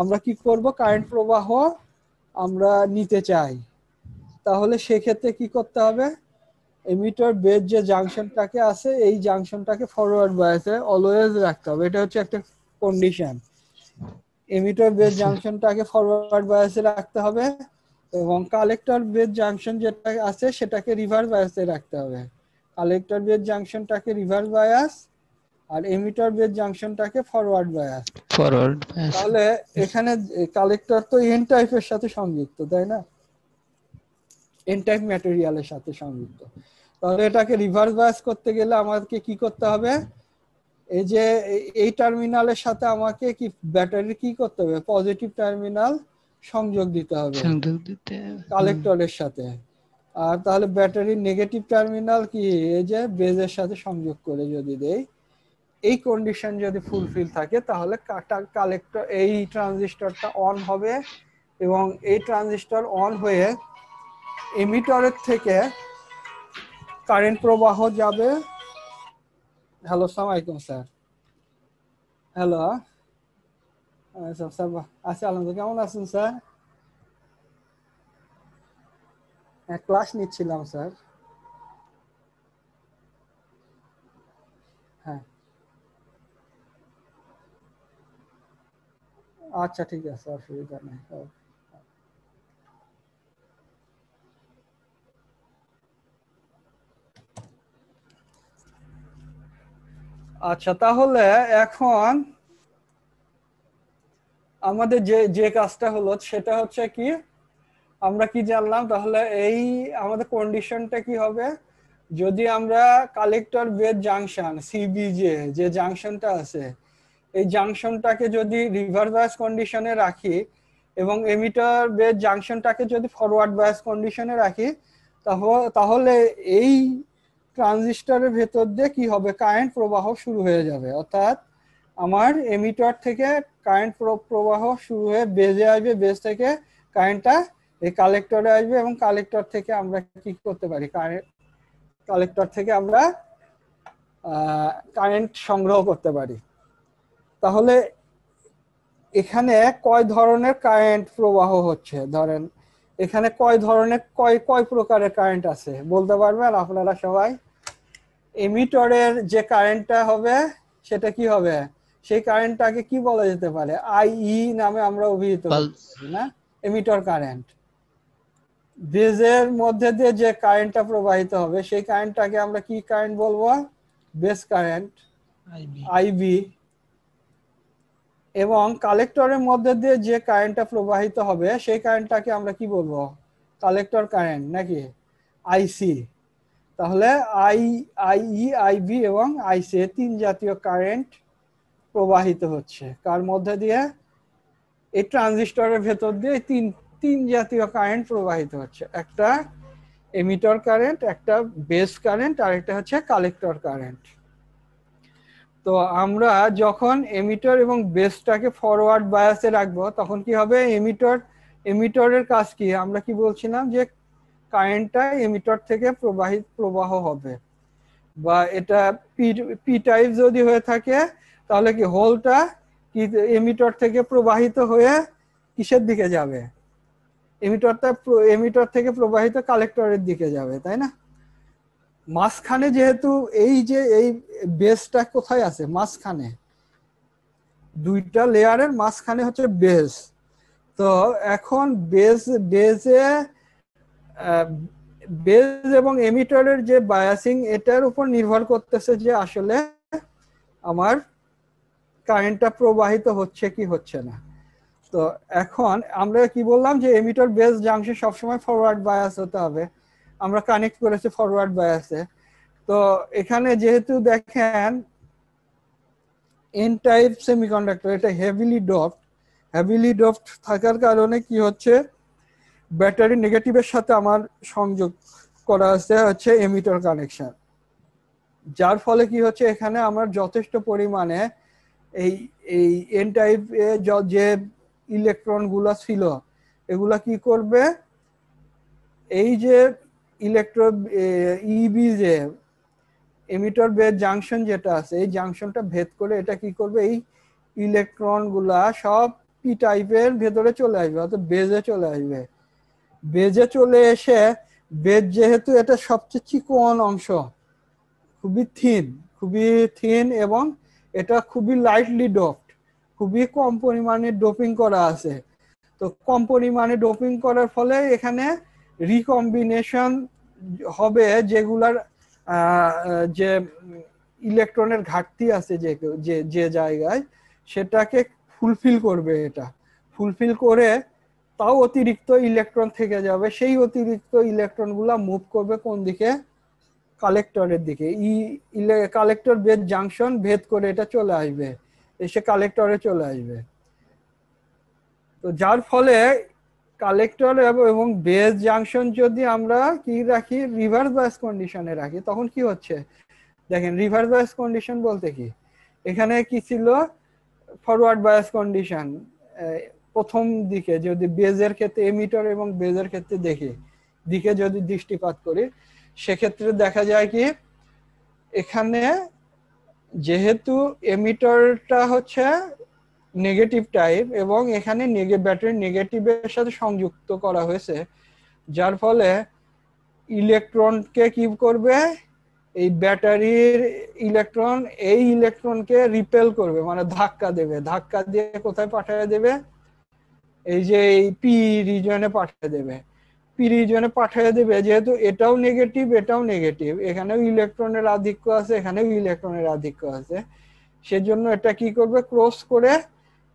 আমরা কি করব কারেন্ট প্রবাহ আমরা নিতে চাই তাহলে সেক্ষেত্রে কি করতে হবে এমিটার বেড যে জাংশনটাকে আছে এই জাংশনটাকে ফরওয়ার্ড বায়াসে অলওয়েজ রাখতে হবে এটা হচ্ছে একটা কন্ডিশন এমিটর বেস জাংশনটাকে ফরওয়ার্ড বায়াসে রাখতে হবে এবং কালেক্টর বেস জাংশন যেটা আছে সেটাকে রিভার্স বায়াসে রাখতে হবে কালেক্টর বেস জাংশনটাকে রিভার্স বায়াস আর এমিটার বেস জাংশনটাকে ফরওয়ার্ড বায়াস ফরওয়ার্ড তাহলে এখানে কালেক্টর তো এন টাইপের সাথে সংযুক্ত তাই না এন টাইপ ম্যাটেরিয়ালের সাথে সংযুক্ত তাহলে এটাকে রিভার্স বায়াস করতে গেলে আমাদেরকে কি করতে হবে এই যে এই টার্মিনালের সাথে আমাকে কি ব্যাটারি কি করতে হবে পজিটিভ টার্মিনাল সংযোগ দিতে হবে সংযোগ দিতে কালেক্টরের সাথে আর তাহলে ব্যাটারির নেগেটিভ টার্মিনাল কি এই যে বেজের সাথে সংযোগ করে যদি দেই এই কন্ডিশন যদি ফুলফিল থাকে তাহলে কালেক্টর এই ট্রানজিস্টরটা অন হবে এবং এই ট্রানজিস্টর অন হয়ে এমিটরের থেকে কারেন্ট প্রবাহ যাবে হ্যালো সালাম স্যার হ্যালো আচ্ছা আছি আলহামদুলিল্লাহ কেমন আছেন স্যার হ্যাঁ ক্লাস নিচ্ছিলাম স্যার হ্যাঁ আচ্ছা ঠিক আছে অসুবিধা নেই আচ্ছা তাহলে এখন আমাদের যে যে কাজটা হলো সেটা হচ্ছে কি আমরা কি জানলাম তাহলে এই আমাদের কন্ডিশনটা কি হবে যদি আমরা কালেক্টর বেদ জাংশন সিবিজে যে জাংশনটা আছে এই জাংশনটাকে যদি রিভার্স বায়াস কন্ডিশনে রাখি এবং এমিটার বেদ জাংশনটাকে যদি ফরওয়ার্ড বাস কন্ডিশনে রাখি তাহলে এই ট্রানজিস্টরের ভেতর দিয়ে কি হবে কারেন্ট প্রবাহ শুরু হয়ে যাবে অর্থাৎ আমার এমিটার থেকে কারেন্ট প্রবাহ শুরু হয়ে বেজে আসবে বেজ থেকে কারেন্টটা এই কালেক্টরে আসবে এবং কালেক্টর থেকে আমরা কি করতে পারি কারেন্ট কালেক্টর থেকে আমরা কারেন্ট সংগ্রহ করতে পারি তাহলে এখানে কয় ধরনের কারেন্ট প্রবাহ হচ্ছে ধরেন এখানে কয় ধরনের কয় কয় প্রকারের কারেন্ট আছে বলতে পারবেন আপনারা সবাই এমিটরের যে কারেন্টটা হবে সেটা কি হবে সেই কারেন্টটাকে কি বলা যেতে পারে আইই e নামে আমরা অভিহিত না এমিটর কারেন্ট বেজের মধ্যে দিয়ে যে কারেন্টটা প্রবাহিত হবে সেই কারেন্টটাকে আমরা কি কারেন্ট বলবো বেস কারেন্ট আইবি এবং কালেক্টরের মধ্যে দিয়ে যে কারেন্টটা প্রবাহিত হবে সেই কারেন্টটাকে আমরা কি বলবো কালেক্টর কারেন্ট নাকি আইসি তাহলে আই আইই আইবি এবং আইসি তিন জাতীয় কারেন্ট প্রবাহিত হচ্ছে কার মধ্যে দিয়ে এই ট্রানজিস্টরের ভেতর দিয়ে তিন তিন জাতীয় কারেন্ট প্রবাহিত হচ্ছে একটা এমিটর কারেন্ট একটা বেস কারেন্ট আর একটা হচ্ছে কালেক্টর কারেন্ট তো আমরা যখন এমিটার এবং বেসটাকে ফরওয়ার্ড বায়াসে রাখবো তখন কি হবে এমিটর এমিটরের কাজ কি আমরা কি বলছিলাম যে কারেন্টটা এমিটর থেকে প্রবাহিত প্রবাহ হবে বা এটা পি পি টাইপ যদি হয়ে থাকে তাহলে কি হোলটা কি এমিটার থেকে প্রবাহিত হয়ে কিসের দিকে যাবে এমিটরটা এমিটর থেকে প্রবাহিত কালেক্টরের দিকে যাবে তাই না মাঝখানে যেহেতু এই যে এই বেসটা কোথায় আছে মাঝখানে দুইটা লেয়ারের মাঝখানে হচ্ছে বেস তো এখন বেস বেসে বেজ এবং এমিটরের যে বায়াসিং এটার উপর নির্ভর করতেছে যে আসলে আমার কারেন্টটা প্রবাহিত হচ্ছে কি হচ্ছে না তো এখন আমরা কি বললাম যে এমিটর বেস জাংশন সবসময় ফরওয়ার্ড বায়াস হতে হবে আমরা কানেক্ট করেছি ফরওয়ার্ড বায়াসে তো এখানে যেহেতু দেখেন এন টাইপ সেমিকন্ডাক্টর এটা হেভিলি ডপড হেভিলি ডপড থাকার কারণে কি হচ্ছে ব্যাটারি নেগেটিভের সাথে আমার সংযোগ করা আছে হচ্ছে এমিটার কানেকশন যার ফলে কি হচ্ছে এখানে আমার যথেষ্ট পরিমাণে এই এই এন টাইপ যে গুলা ছিল এগুলা কি করবে এই যে ইলেকট্রো ইবি e যে এমিটর বে জাংশন যেটা আছে এই জাংশনটা ভেদ করে এটা কি করবে এই ইলেকট্রনগুলা সব পি টাইপের ভেতরে চলে আসবে অর্থাৎ বেজে চলে আসবে বেজে চলে এসে বেজ যেহেতু এটা সবচেয়ে চিকন অংশ খুবই থিন খুবই থিন এবং এটা খুবই লাইটলি ডোপড খুবই কম পরিমাণে ডোপিং করা আছে তো কম পরিমাণে ডোপিং করার ফলে এখানে রিকম্বিনেশন হবে যেগুলার যে ইলেকট্রনের ঘাটতি আছে যে যে জায়গায় সেটাকে ফুলফিল করবে এটা ফুলফিল করে তাও অতিরিক্ত ইলেকট্রন থেকে যাবে সেই অতিরিক্ত গুলা মুভ করবে কোন দিকে কালেক্টরের দিকে ই কালেক্টর ভেদ জাংশন ভেদ করে এটা চলে আসবে এসে কালেক্টরে চলে আসবে তো যার ফলে কালেক্টর এবং বেস জাংশন যদি আমরা কি রাখি রিভার্স বাস কন্ডিশনে রাখি তখন কি হচ্ছে দেখেন রিভার্স বাস কন্ডিশন বলতে কি এখানে কি ছিল ফরওয়ার্ড বাস কন্ডিশন প্রথম দিকে যদি বেজের ক্ষেত্রে এমিটার এবং বেজের ক্ষেত্রে দেখি দিকে যদি দৃষ্টিপাত করি সেক্ষেত্রে দেখা যায় কি এখানে যেহেতু এমিটারটা হচ্ছে নেগেটিভ টাইপ এবং এখানে ব্যাটারি নেগেটিভের সাথে সংযুক্ত করা হয়েছে যার ফলে ইলেকট্রনকে কি করবে এই ব্যাটারির ইলেকট্রন এই ইলেকট্রনকে রিপেল করবে মানে ধাক্কা দেবে ধাক্কা দিয়ে কোথায় পাঠিয়ে দেবে এই যে এই পি রিজনে পাঠিয়ে দেবে পি রিজনে পাঠিয়ে দেবে যেহেতু এটাও নেগেটিভ এটাও নেগেটিভ এখানেও ইলেকট্রনের আধিক্য আছে এখানেও ইলেকট্রনের আধিক্য আছে সেজন্য এটা কি করবে ক্রস করে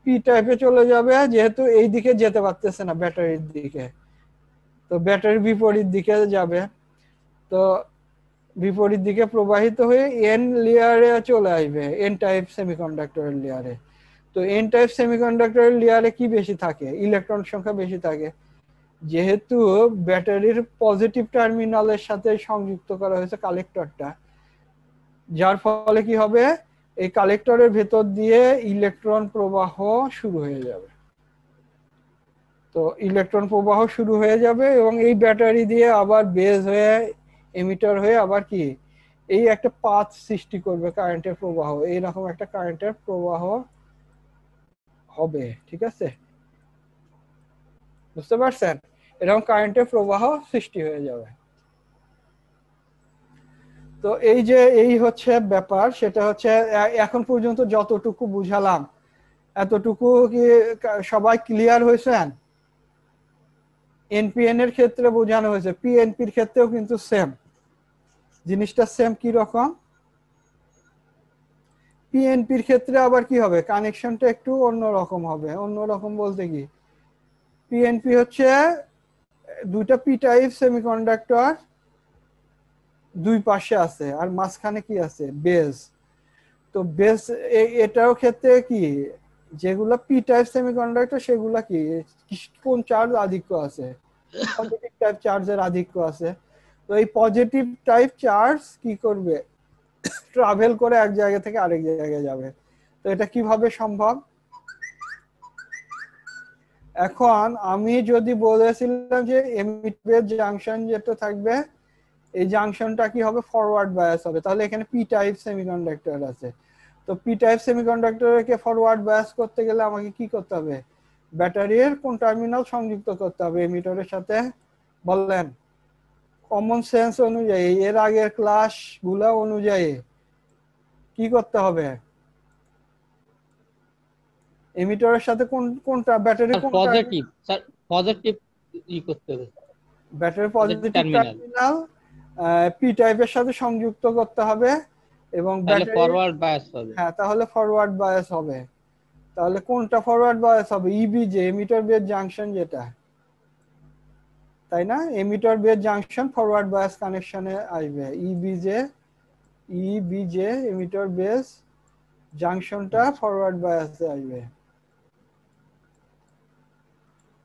পি টাইপে চলে যাবে যেহেতু এই দিকে যেতে পারতেছে না ব্যাটারির দিকে তো ব্যাটারির বিপরীত দিকে যাবে তো বিপরীত দিকে প্রবাহিত হয়ে এন লেয়ারে চলে আসবে এন টাইপ সেমিকন্ডাক্টরের লেয়ারে তো এন টাইপ সেমিকন্ডাক্টরের লেয়ারে কি বেশি থাকে ইলেকট্রন সংখ্যা বেশি থাকে যেহেতু ব্যাটারির পজিটিভ টার্মিনালের সাথে সংযুক্ত করা হয়েছে কালেক্টরটা যার ফলে কি হবে এই কালেক্টরের ভেতর দিয়ে ইলেকট্রন প্রবাহ শুরু হয়ে যাবে তো ইলেকট্রন প্রবাহ শুরু হয়ে যাবে এবং এই ব্যাটারি দিয়ে আবার বেজ হয়ে এমিটার হয়ে আবার কি এই একটা পাথ সৃষ্টি করবে কারেন্টের প্রবাহ এইরকম একটা কারেন্টের প্রবাহ হবে ঠিক আছে বুঝতে পারছেন এরকম কারেন্টের প্রবাহ সৃষ্টি হয়ে যাবে তো এই যে এই হচ্ছে ব্যাপার সেটা হচ্ছে এখন পর্যন্ত যতটুকু বুঝালাম এতটুকু কি সবাই ক্লিয়ার হয়েছেন এনপিএন এর ক্ষেত্রে বোঝানো হয়েছে পিএনপির ক্ষেত্রেও কিন্তু সেম জিনিসটা সেম কি রকম পিএনপির ক্ষেত্রে আবার কি হবে কানেকশনটা একটু অন্যরকম হবে অন্যরকম বলতে কি পিএনপি হচ্ছে দুইটা পি টাইপ সেমিকন্ডাক্টর দুই পাশে আছে আর মাঝখানে কি আছে বেস তো বেস এটাও ক্ষেত্রে কি যেগুলো পি টাইপ সেমিকন্ডাক্টর সেগুলা কি কোন চার্জ আধিক্য আছে পজিটিভ টাইপ চার্জের আধিক্য আছে তো এই পজিটিভ টাইপ চার্জ কি করবে ট্রাভেল করে এক জায়গা থেকে আরেক জায়গায় যাবে তো এটা কিভাবে সম্ভব এখন আমি যদি বলেছিলাম যে এমিটবেদ জাংশন যেটা থাকবে এই জাংশনটা কি হবে ফরওয়ার্ড বায়াস হবে তাহলে এখানে পি টাইপ সেমিকন্ডাক্টর আছে তো পি টাইপ সেমিকন্ডাক্টরকে ফরওয়ার্ড বায়াস করতে গেলে আমাকে কি করতে হবে ব্যাটারির কোন টার্মিনাল সংযুক্ত করতে হবে এমিটরের সাথে বললেন কমন সেন্স অনুযায়ী এর আগের ক্লাসগুলো অনুযায়ী কি করতে হবে এমিটারের সাথে কোন কোনটা ব্যাটারি কোন পজিটিভ স্যার পজিটিভ ই করতে হবে ব্যাটারি পজিটিভ টার্মিনাল পি টাইপের সাথে সংযুক্ত করতে হবে এবং ব্যাটারি ফরওয়ার্ড বায়াস হবে হ্যাঁ তাহলে ফরওয়ার্ড বায়াস হবে তাহলে কোনটা ফরওয়ার্ড বায়াস হবে ইবি যে এমিটার বেস জাংশন যেটা তাই না emitter base junction forward bias কানেকশনে আসবে ইবি e যে ইবিজে ইমিটার বেস জাংশনটা ফরওয়ার্ড বায়াসে আসবে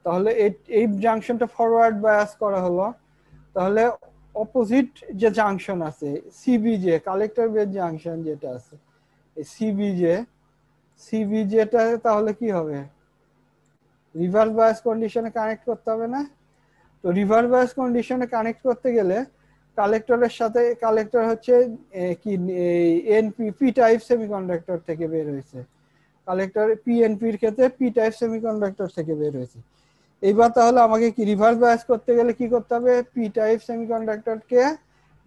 তাহলে এই জাংশনটা ফরওয়ার্ড বায়াস করা হলো তাহলে অপোজিট যে জাংশন আছে সিবিজে কালেক্টর বেস জাংশন যেটা আছে এই সিবিজে সিবিজেটা তাহলে কি হবে রিভার্স বায়াস কন্ডিশনে কানেক্ট করতে হবে না তো রিভার্স বায়াস কন্ডিশনে কানেক্ট করতে গেলে কালেক্টরের সাথে কালেক্টর হচ্ছে কি এনপি টাইপ সেমিকন্ডাক্টর থেকে বের হয়েছে কালেক্টর এর ক্ষেত্রে পি টাইপ সেমিকন্ডাক্টর থেকে বের হয়েছে এইবার তাহলে আমাকে কি রিভার্স বায়াস করতে গেলে কি করতে হবে পি টাইপ সেমিকন্ডাক্টরকে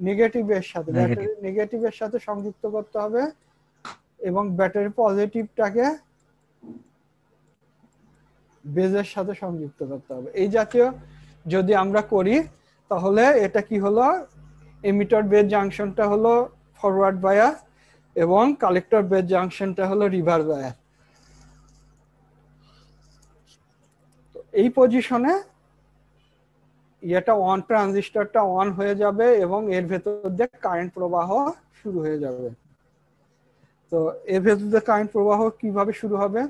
নেগেটিভের সাথে ব্যাটারি নেগেটিভের সাথে সংযুক্ত করতে হবে এবং ব্যাটারি পজিটিভটাকে বেজের সাথে সংযুক্ত করতে হবে এই জাতীয় যদি আমরা করি তাহলে এটা কি হলো এমিটার বেজ জাংশনটা হলো ফরওয়ার্ড বায়া এবং কালেক্টর বেজ জাংশনটা হলো রিভার বায়া এই পজিশনে ইয়েটা অন ট্রানজিস্টরটা অন হয়ে যাবে এবং এর ভেতর দিয়ে কারেন্ট প্রবাহ শুরু হয়ে যাবে তো এর ভেতর দিয়ে কারেন্ট প্রবাহ কিভাবে শুরু হবে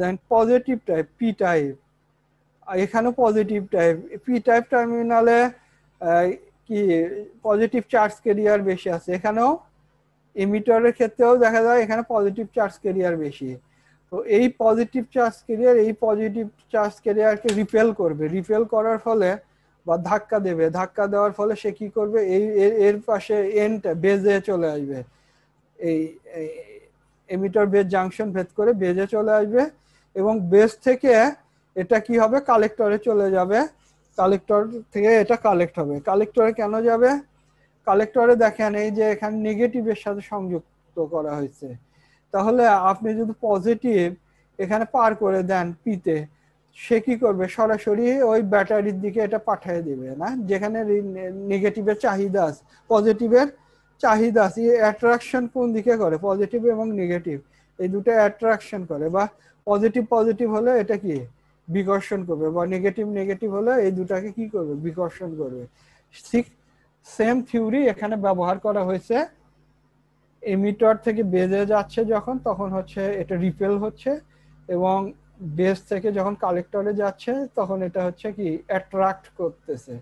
then positive type P type এখানে পজিটিভ টাইপ পি টাইপ টার্মিনালে কি পজিটিভ চার্জ ক্যারিয়ার বেশি আছে এখানেও ইমিটরের ক্ষেত্রেও দেখা যায় এখানে পজিটিভ চার্জ ক্যারিয়ার বেশি তো এই পজিটিভ চার্জ ক্যারিয়ার এই পজিটিভ চার্জ ক্যারিয়ারকে রিপেল করবে রিপেল করার ফলে বা ধাক্কা দেবে ধাক্কা দেওয়ার ফলে সে কি করবে এই এর পাশে এনটা বেজে চলে আসবে এই এমিটার বেজ জাংশন ভেদ করে বেজে চলে আসবে এবং বেজ থেকে এটা কি হবে কালেক্টরে চলে যাবে কালেক্টর থেকে এটা কালেক্ট হবে কালেক্টরে কেন যাবে কালেক্টরে দেখেন এই যে এখানে নেগেটিভের সাথে সংযুক্ত করা হয়েছে তাহলে আপনি যদি পজিটিভ এখানে পার করে দেন পিতে সে কি করবে সরাসরি ওই ব্যাটারির দিকে এটা পাঠিয়ে দেবে না যেখানে নেগেটিভের চাহিদা আছে পজিটিভের চাহিদা আছে অ্যাট্রাকশন কোন দিকে করে পজিটিভ এবং নেগেটিভ এই দুটো অ্যাট্রাকশন করে বা পজিটিভ পজিটিভ হলে এটা কি বিকর্ষণ করবে বা নেগেটিভ নেগেটিভ হলে এই দুটাকে কি করবে বিকর্ষণ করবে ঠিক সেম থিওরি এখানে ব্যবহার করা হয়েছে এমিটর থেকে বেজে যাচ্ছে যখন তখন হচ্ছে এটা রিপেল হচ্ছে এবং বেস থেকে যখন কালেক্টরে যাচ্ছে তখন এটা হচ্ছে কি অ্যাট্রাক্ট করতেছে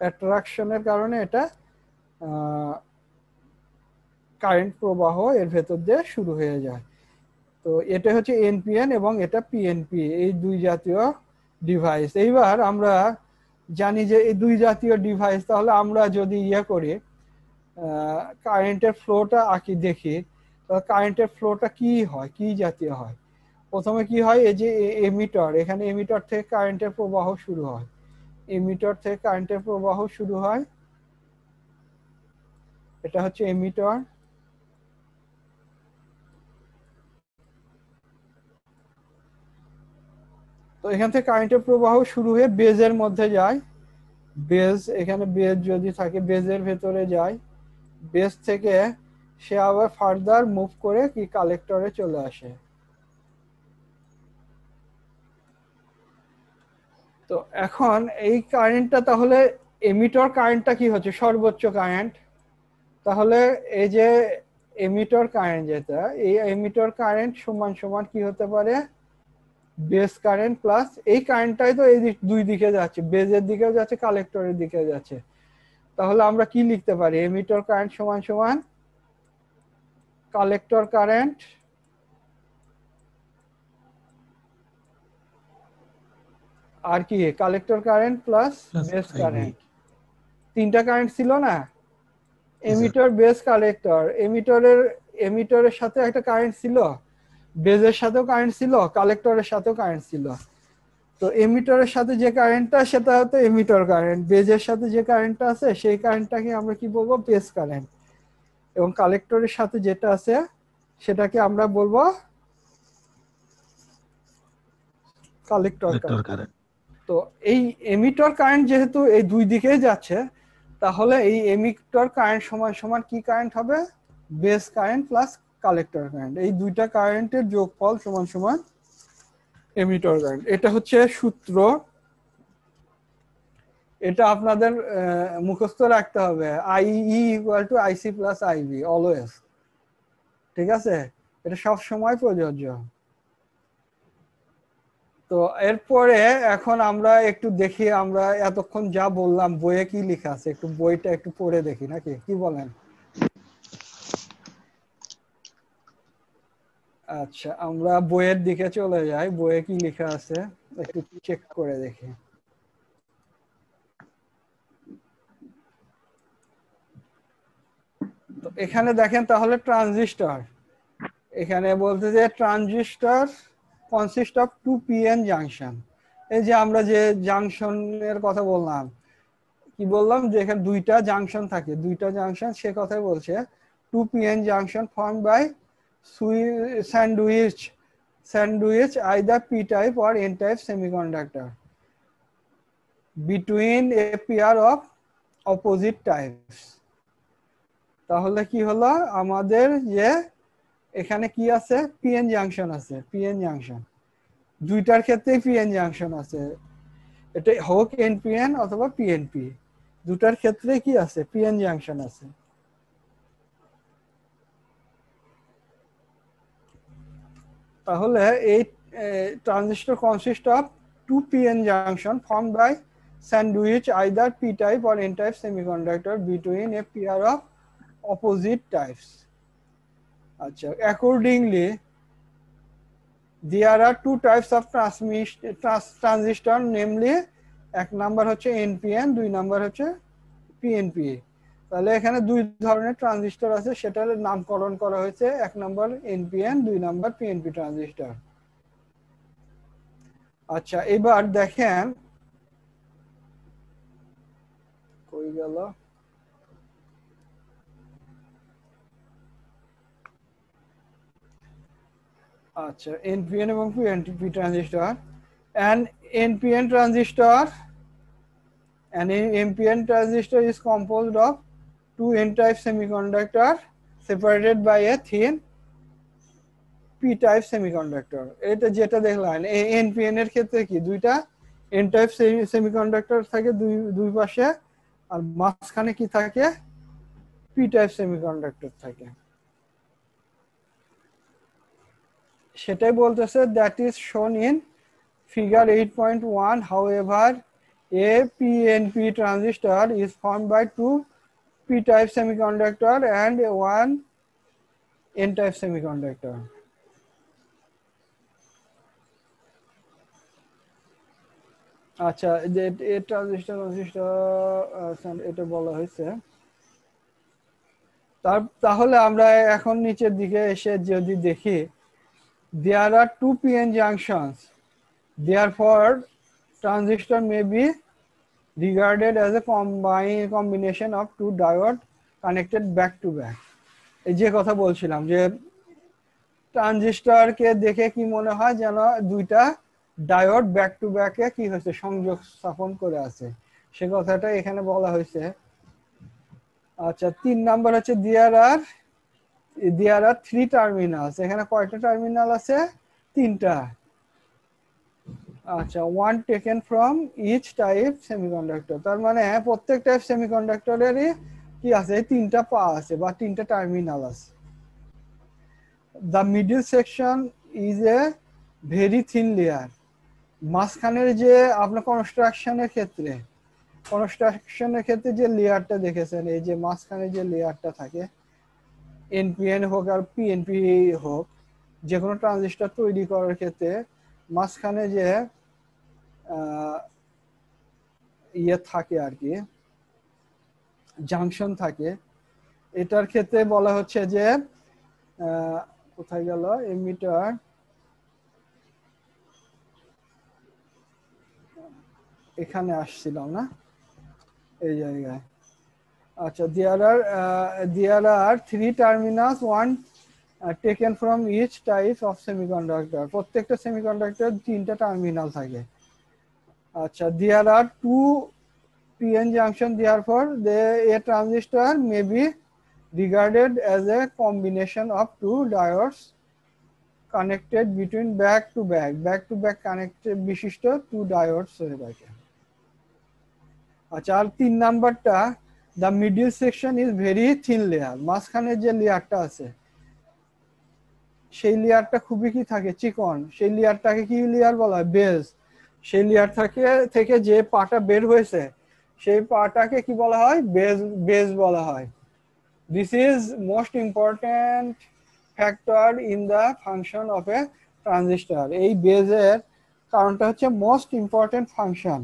অ্যাট্রাকশনের কারণে এটা কারেন্ট প্রবাহ এর ভেতর দিয়ে শুরু হয়ে যায় তো এটা হচ্ছে এনপিএন এবং এটা পিএনপি এই দুই জাতীয় ডিভাইস এইবার আমরা জানি যে এই দুই জাতীয় ডিভাইস তাহলে আমরা যদি ইয়ে করি কারেন্টের ফ্লোটা আঁকি দেখি তাহলে কারেন্টের ফ্লোটা কি হয় কি জাতীয় হয় প্রথমে কি হয় এই যে এমিটর এখানে এমিটার থেকে কারেন্টের প্রবাহ শুরু হয় এমিটর থেকে কারেন্টের প্রবাহ শুরু হয় এটা হচ্ছে এমিটর তো এখান থেকে কারেন্টের প্রবাহ শুরু হয়ে বেজের মধ্যে যায় বেজ এখানে বেজ যদি থাকে বেজের ভেতরে যায় বেজ থেকে সে আবার ফার্দার মুভ করে কি কালেক্টরে চলে আসে তো এখন এই কারেন্টটা তাহলে এমিটর কারেন্টটা কি হচ্ছে সর্বোচ্চ কারেন্ট তাহলে এই যে এমিটর কারেন্ট যেটা এই এমিটর কারেন্ট সমান সমান কি হতে পারে বেস কারেন্ট প্লাস এই কারেন্টটাই তো এই দুই দিকে যাচ্ছে বেজের দিকেও যাচ্ছে কালেক্টরের দিকে যাচ্ছে তাহলে আমরা কি লিখতে পারি এমিটর কারেন্ট সমান সমান কালেক্টর কারেন্ট আর কি collector current plus base current তিনটা কারেন্ট ছিল না এমিটর বেস কালেক্টর এমিটরের এমিটরের সাথে একটা কারেন্ট ছিল বেজের সাথেও কারেন্ট ছিল কালেক্টরের সাথেও কারেন্ট ছিল তো এমিটরের সাথে যে কারেন্টটা সেটা হতো এমিটর কারেন্ট বেজের সাথে যে কারেন্টটা আছে সেই কারেন্টটাকে আমরা কি বলবো বেজ কারেন্ট এবং কালেক্টরের সাথে যেটা আছে সেটাকে আমরা বলবো কালেক্টর কারেন্ট তো এই এমিটর কারেন্ট যেহেতু এই দুই দিকে যাচ্ছে তাহলে এই এমিটর কারেন্ট সমান সমান কি কারেন্ট হবে base current plus collector current এই দুইটা কারেন্টের যোগফল সমান সমান এমিটর কারেন্ট এটা হচ্ছে সূত্র এটা আপনাদের মুখস্থ রাখতে হবে I E equal to IC plus IB always ঠিক আছে এটা সব সময় প্রযোজ্য তো এরপরে এখন আমরা একটু দেখি আমরা এতক্ষণ যা বললাম বইয়ে কি লেখা আছে একটু বইটা একটু পড়ে দেখি নাকি কি বলেন আচ্ছা আমরা বইয়ের দিকে চলে যাই বইয়ে কি লেখা আছে একটু চেক করে দেখি তো এখানে দেখেন তাহলে ট্রানজিস্টর এখানে বলতে যে transistor consist of two PN junction এই যে আমরা যে জাংশনের কথা বললাম কি বললাম যে এখানে দুইটা জাংশন থাকে দুইটা জাংশন সে কথাই বলছে two PN junction form by sandwich sandwich either p-type or n-type semiconductor between a pair of opposite types তাহলে কি হলো আমাদের যে এখানে কি আছে পিএন জাংশন আছে পিএন জাংশন দুইটার ক্ষেত্রে পিএন জাংশন আছে এটা হোক এনপিএন অথবা পিএনপি দুটার ক্ষেত্রে কি আছে পিএন জাংশন আছে তাহলে এই transistor consist of two PN junction form by sandwich either P type or N type semiconductor between a pair of opposite types আচ্ছা accordingly there are two types of transmission transistor namely এক নাম্বার হচ্ছে NPN দুই নাম্বার হচ্ছে এ তাহলে এখানে দুই ধরনের ট্রানজিস্টর আছে সেটার নামকরণ করা হয়েছে এক নম্বর এনপিএন দুই নম্বর পিএনপি ট্রানজিস্টর আচ্ছা এবার দেখেন কই গেল আচ্ছা এনপিএন এবং PNP transistor an NPN transistor an NPN transistor is composed of two n-type semiconductor separated by a thin p-type semiconductor এটা যেটা দেখলাম npn এর ক্ষেত্রে কি দুইটা n-type semiconductor থাকে দুই দুই পাশে আর মাঝখানে কি থাকে p-type semiconductor থাকে সেটাই বলতেছে that is shown in figure 8.1 however a pnp transistor is formed by two p-type semiconductor and one n-type semiconductor. আচ্ছা যে এ ট্রানজিস্টর ট্রানজিস্টর এটা বলা হয়েছে তার তাহলে আমরা এখন নিচের দিকে এসে যদি দেখি there are two PN junctions therefore transistor may be regarded as a combine, combination of two diode connected back to back এই যে কথা বলছিলাম যে ট্রানজিস্টরকে দেখে কি মনে হয় যেন দুইটা ডায়োড ব্যাক টু ব্যাকে কি হয়েছে সংযোগ স্থাপন করে আছে সে কথাটা এখানে বলা হয়েছে আচ্ছা তিন নাম্বার হচ্ছে দিয়ার আর দিয়ার আর থ্রি টার্মিনাল এখানে কয়টা টার্মিনাল আছে তিনটা আচ্ছা one taken from each type semiconductor তার মানে হ্যাঁ, প্রত্যেক টাইপ সেমিকন্ডাক্টরেরই কি আছে তিনটা পা আছে বা তিনটা টার্মিনাল আছে the middle section is a very thin layer মাঝখানের যে আপনার কনস্ট্রাকশনের ক্ষেত্রে কনস্ট্রাকশনের ক্ষেত্রে যে লেয়ারটা দেখেছেন এই যে মাঝখানে যে লেয়ারটা থাকে এনপিএন হোক আর পিএনপি হোক যে কোনো ট্রানজিস্টার তৈরি করার ক্ষেত্রে মাঝখানে যে ইয়ে থাকে আর কি জাংশন থাকে এটার ক্ষেত্রে বলা হচ্ছে যে কোথায় গেল এমিটার এখানে আসছিলাম না এই জায়গায় আচ্ছা there are there are three terminals one taken from each type of semiconductor প্রত্যেকটা সেমিকন্ডাক্টর তিনটা টার্মিনাল থাকে আচ্ছা there are two PN junction therefore the a transistor may be regarded as a combination of two diodes connected between back to back back to back connected বিশিষ্ট two diodes হয়ে থাকে আচ্ছা আর তিন নাম্বারটা the middle section is very thin layer মাঝখানে যে লেয়ারটা আছে সেই লেয়ারটা খুবই কি থাকে চিকন সেই লেয়ারটাকে কি লেয়ার বলা হয় বেজ সেই লেয়ার থেকে থেকে যে পাটা বের হয়েছে সেই পাটাকে কি বলা হয় বেজ বেজ বলা হয় this is most important factor in the function of a transistor এই বেজের কারণটা হচ্ছে মোস্ট ইম্পর্টেন্ট ফাংশন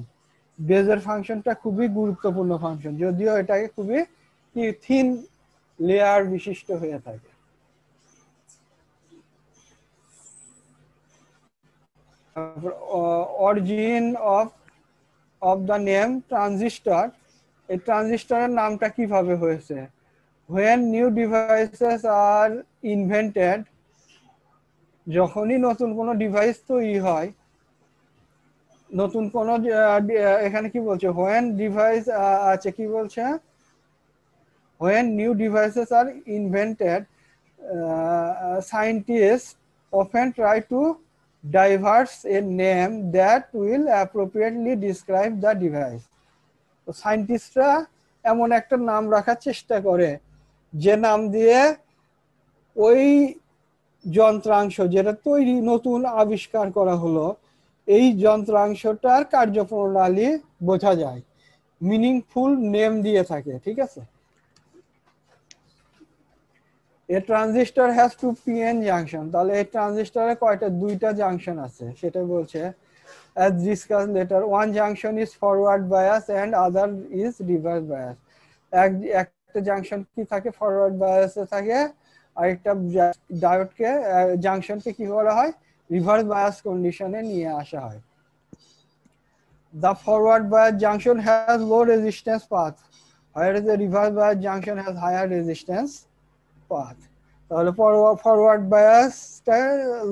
বেজের ফাংশনটা খুবই গুরুত্বপূর্ণ ফাংশন যদিও এটাকে খুবই থিন লেয়ার বিশিষ্ট হয়ে থাকে origin of of the name transistor এই ট্রানজিস্টরের নামটা কিভাবে হয়েছে when new devices are invented যখনই নতুন কোনো ডিভাইস তৈরি হয় নতুন কোন এখানে কি বলছে হোয়েন ডিভাইস আছে কি বলছে when new devices are invented scientist often try to devise a name that will appropriately describe the device তো সায়েন্টিস্টরা এমন একটা নাম রাখার চেষ্টা করে যে নাম দিয়ে ওই যন্ত্রাংশ যেটা তৈরি নতুন আবিষ্কার করা হলো এই যন্ত্রাংশটার কার্যপ্রণালী বোঝা যায় মিনিংফুল নেম দিয়ে থাকে ঠিক আছে a transistor has two PN junction তাহলে এই ট্রানজিস্টরে কয়টা দুইটা জাংশন আছে সেটা বলছে discuss later one junction is forward bias and other is reverse bias এক একটা জাংশন কি থাকে ফরওয়ার্ড বায়াসে থাকে আরেকটা ডায়োডকে জাংশনকে কি করা হয় রিভার্স বায়াস কন্ডিশনে নিয়ে আসা হয় the forward bias junction has low resistance path where is the reverse bias junction has higher resistance path তাহলে ফরওয়ার্ড বায়াসটা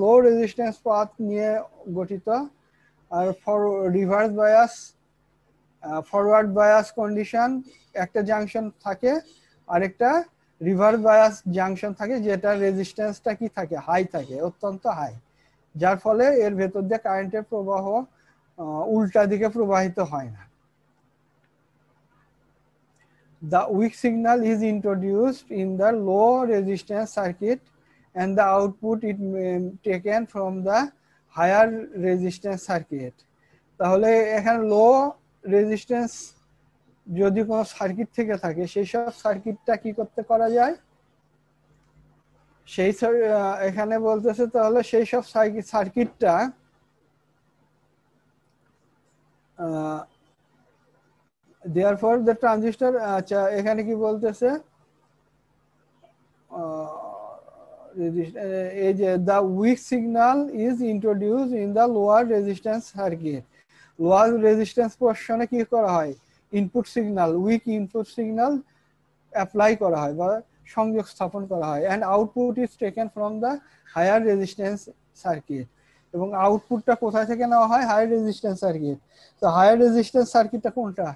লো রেজিস্ট্যান্স পাথ নিয়ে গঠিত আর for reverse bias forward bias condition একটা জাংশন থাকে আর একটা রিভার্স বায়াস জাংশন থাকে যেটা রেজিস্ট্যান্সটা কি থাকে হাই থাকে অত্যন্ত হাই যার ফলে এর ভেতর দিয়ে কারেন্টের প্রবাহ উল্টা দিকে প্রবাহিত হয় না The weak signal is introduced in the low resistance circuit and the output is taken from the higher resistance circuit. তাহলে এখানে লো রেজিস্ট্যান্স যদি কোনো সার্কিট থেকে থাকে সেই সব সার্কিটটা কি করতে করা যায় সেই এখানে বলতেছে তাহলে সেই সব সার্কিটটা দেয়ারফর দ্য ট্রানজিস্টর আচ্ছা এখানে কি বলতেছে এই যে the weak signal is introduce in the lower resistance circuit lower resistance পোর্শনে কি করা হয় input signal weak input signal apply করা হয় বা সংযোগ স্থাপন করা হয় and output is taken from the higher resistance circuit এবং আউটপুটটা কোথায় থেকে নেওয়া হয় হায়ার রেজিস্ট্যান্স সার্কিট তো হায়ার রেজিস্ট্যান্স সার্কিটটা কোনটা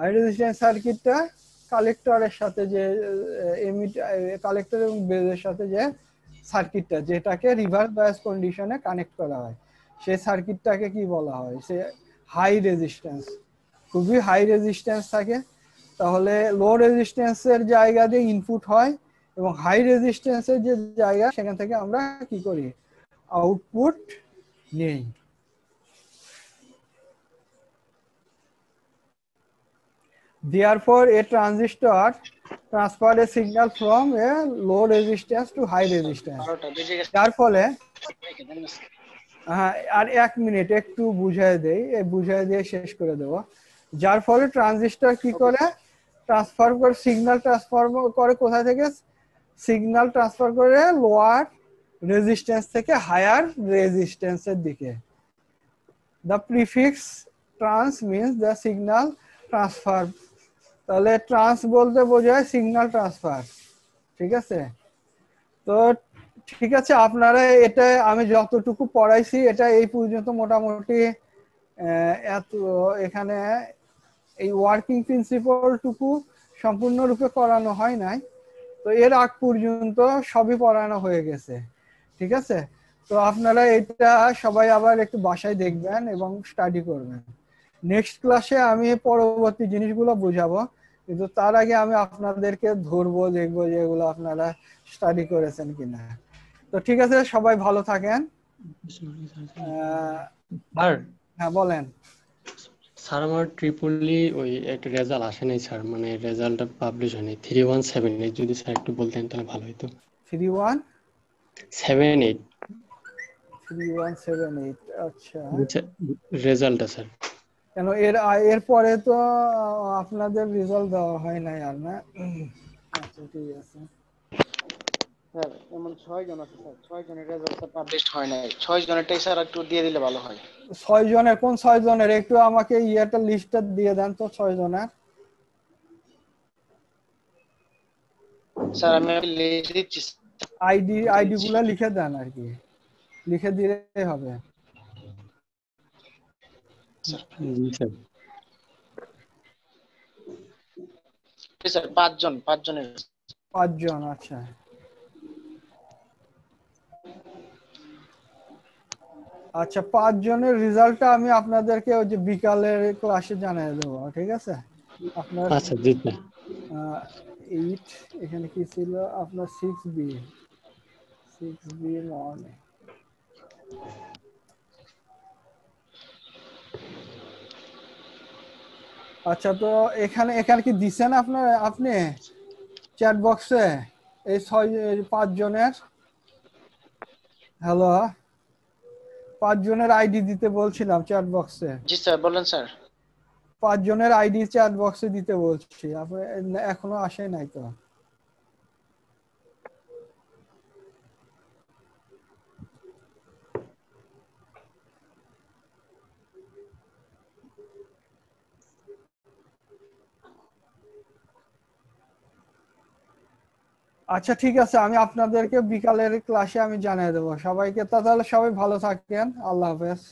আর রেজিস্ট্যান্স সার্কিটটা কালেক্টরের সাথে যে এমিট কালেক্টর এবং বেজের সাথে যে সার্কিটটা যেটাকে রিভার্স বায়াস কন্ডিশনে কানেক্ট করা হয় সে সার্কিটটাকে কি বলা হয় সে হাই রেজিস্ট্যান্স খুবই হাই রেজিস্ট্যান্স থাকে তাহলে লো রেজিস্ট্যান্সের জায়গা দিয়ে ইনপুট হয় এবং হাই রেজিস্ট্যান্সের যে জায়গা সেখান থেকে আমরা কি করি আউটপুট নেই Therefore, a transistor transfer a signal from a low resistance to high resistance. যার ফলে হ্যাঁ, আর এক মিনিট একটু বুঝাই দেই বুঝাই দিয়ে শেষ করে দেব যার ফলে ট্রানজিস্টর কি করে ট্রান্সফার করে সিগন্যাল ট্রান্সফার করে কোথা থেকে সিগন্যাল ট্রান্সফার করে লোয়ার রেজিস্ট্যান্স থেকে হায়ার রেজিস্ট্যান্সের দিকে the prefix trans means the signal transfer তাহলে ট্রান্স বলতে বোঝায় সিগন্যাল ট্রান্সফার ঠিক আছে তো ঠিক আছে আপনারা এটা আমি যতটুকু পড়াইছি এটা এই পর্যন্ত মোটামুটি এত এখানে এই ওয়ার্কিং প্রিন্সিপালটুকু সম্পূর্ণরূপে করানো হয় নাই তো এর আগ পর্যন্ত সবই পড়ানো হয়ে গেছে ঠিক আছে তো আপনারা এটা সবাই আবার একটু বাসায় দেখবেন এবং স্টাডি করবেন নেক্সট ক্লাসে আমি পরবর্তী জিনিসগুলো বুঝাবো কিন্তু তার আগে আমি আপনাদেরকে ধরবো দেখবো যেগুলো আপনারা স্টাডি করেছেন কিনা তো ঠিক আছে সবাই ভালো থাকেন হ্যাঁ বলেন স্যার আমার ট্রিপলি ওই একটা রেজাল্ট আসে নাই স্যার মানে রেজাল্টটা পাবলিশ হয়নি থ্রি ওয়ান সেভেন এইট যদি স্যার একটু বলতেন তাহলে ভালো হতো three one seven eight three one seven eight আচ্ছা রেজাল্টটা আচ্ছা, স্যার কেন এর এরপরে তো আপনাদের রেজাল্ট দেওয়া হয় না আর না আচ্ছা ঠিক আছে স্যার এমন ছয় জন আছে স্যার ছয় জনের রেজাল্ট পাবলিশ হয় নাই ছয় জনেরটাই স্যার একটু দিয়ে দিলে ভালো হয় ছয় জনের কোন ছয় জনের একটু আমাকে ইয়েটা লিস্টটা দিয়ে দেন তো ছয় জনের স্যার আমি লিস্ট দিচ্ছি আইডি আইডি গুলো লিখে দেন আর কি লিখে দিলে হবে जी স্যার জি স্যার পাঁচজন পাঁচজনের পাঁচজন আচ্ছা আচ্ছা পাঁচ জনের রেজাল্টটা আমি আপনাদেরকে ওই যে বিকালের ক্লাসে জানিয়ে দেবো ঠিক আছে আপনার আচ্ছা জি না এইট এখানে কি ছিল আপনার six B six B morning আচ্ছা তো এখানে এখানে কি দিছেন আপনার আপনি চ্যাট বক্সে এই ছয় পাঁচ জনের হ্যালো পাঁচ জনের আইডি দিতে বলছিলাম চ্যাট বক্সে জি স্যার বলেন স্যার পাঁচ জনের আইডি চ্যাট বক্সে দিতে বলছি আপনি এখনো আসে নাই তো আচ্ছা ঠিক আছে আমি আপনাদেরকে বিকালের ক্লাসে আমি জানিয়ে দেবো সবাইকে তাহলে সবাই ভালো থাকেন আল্লাহ হাফেজ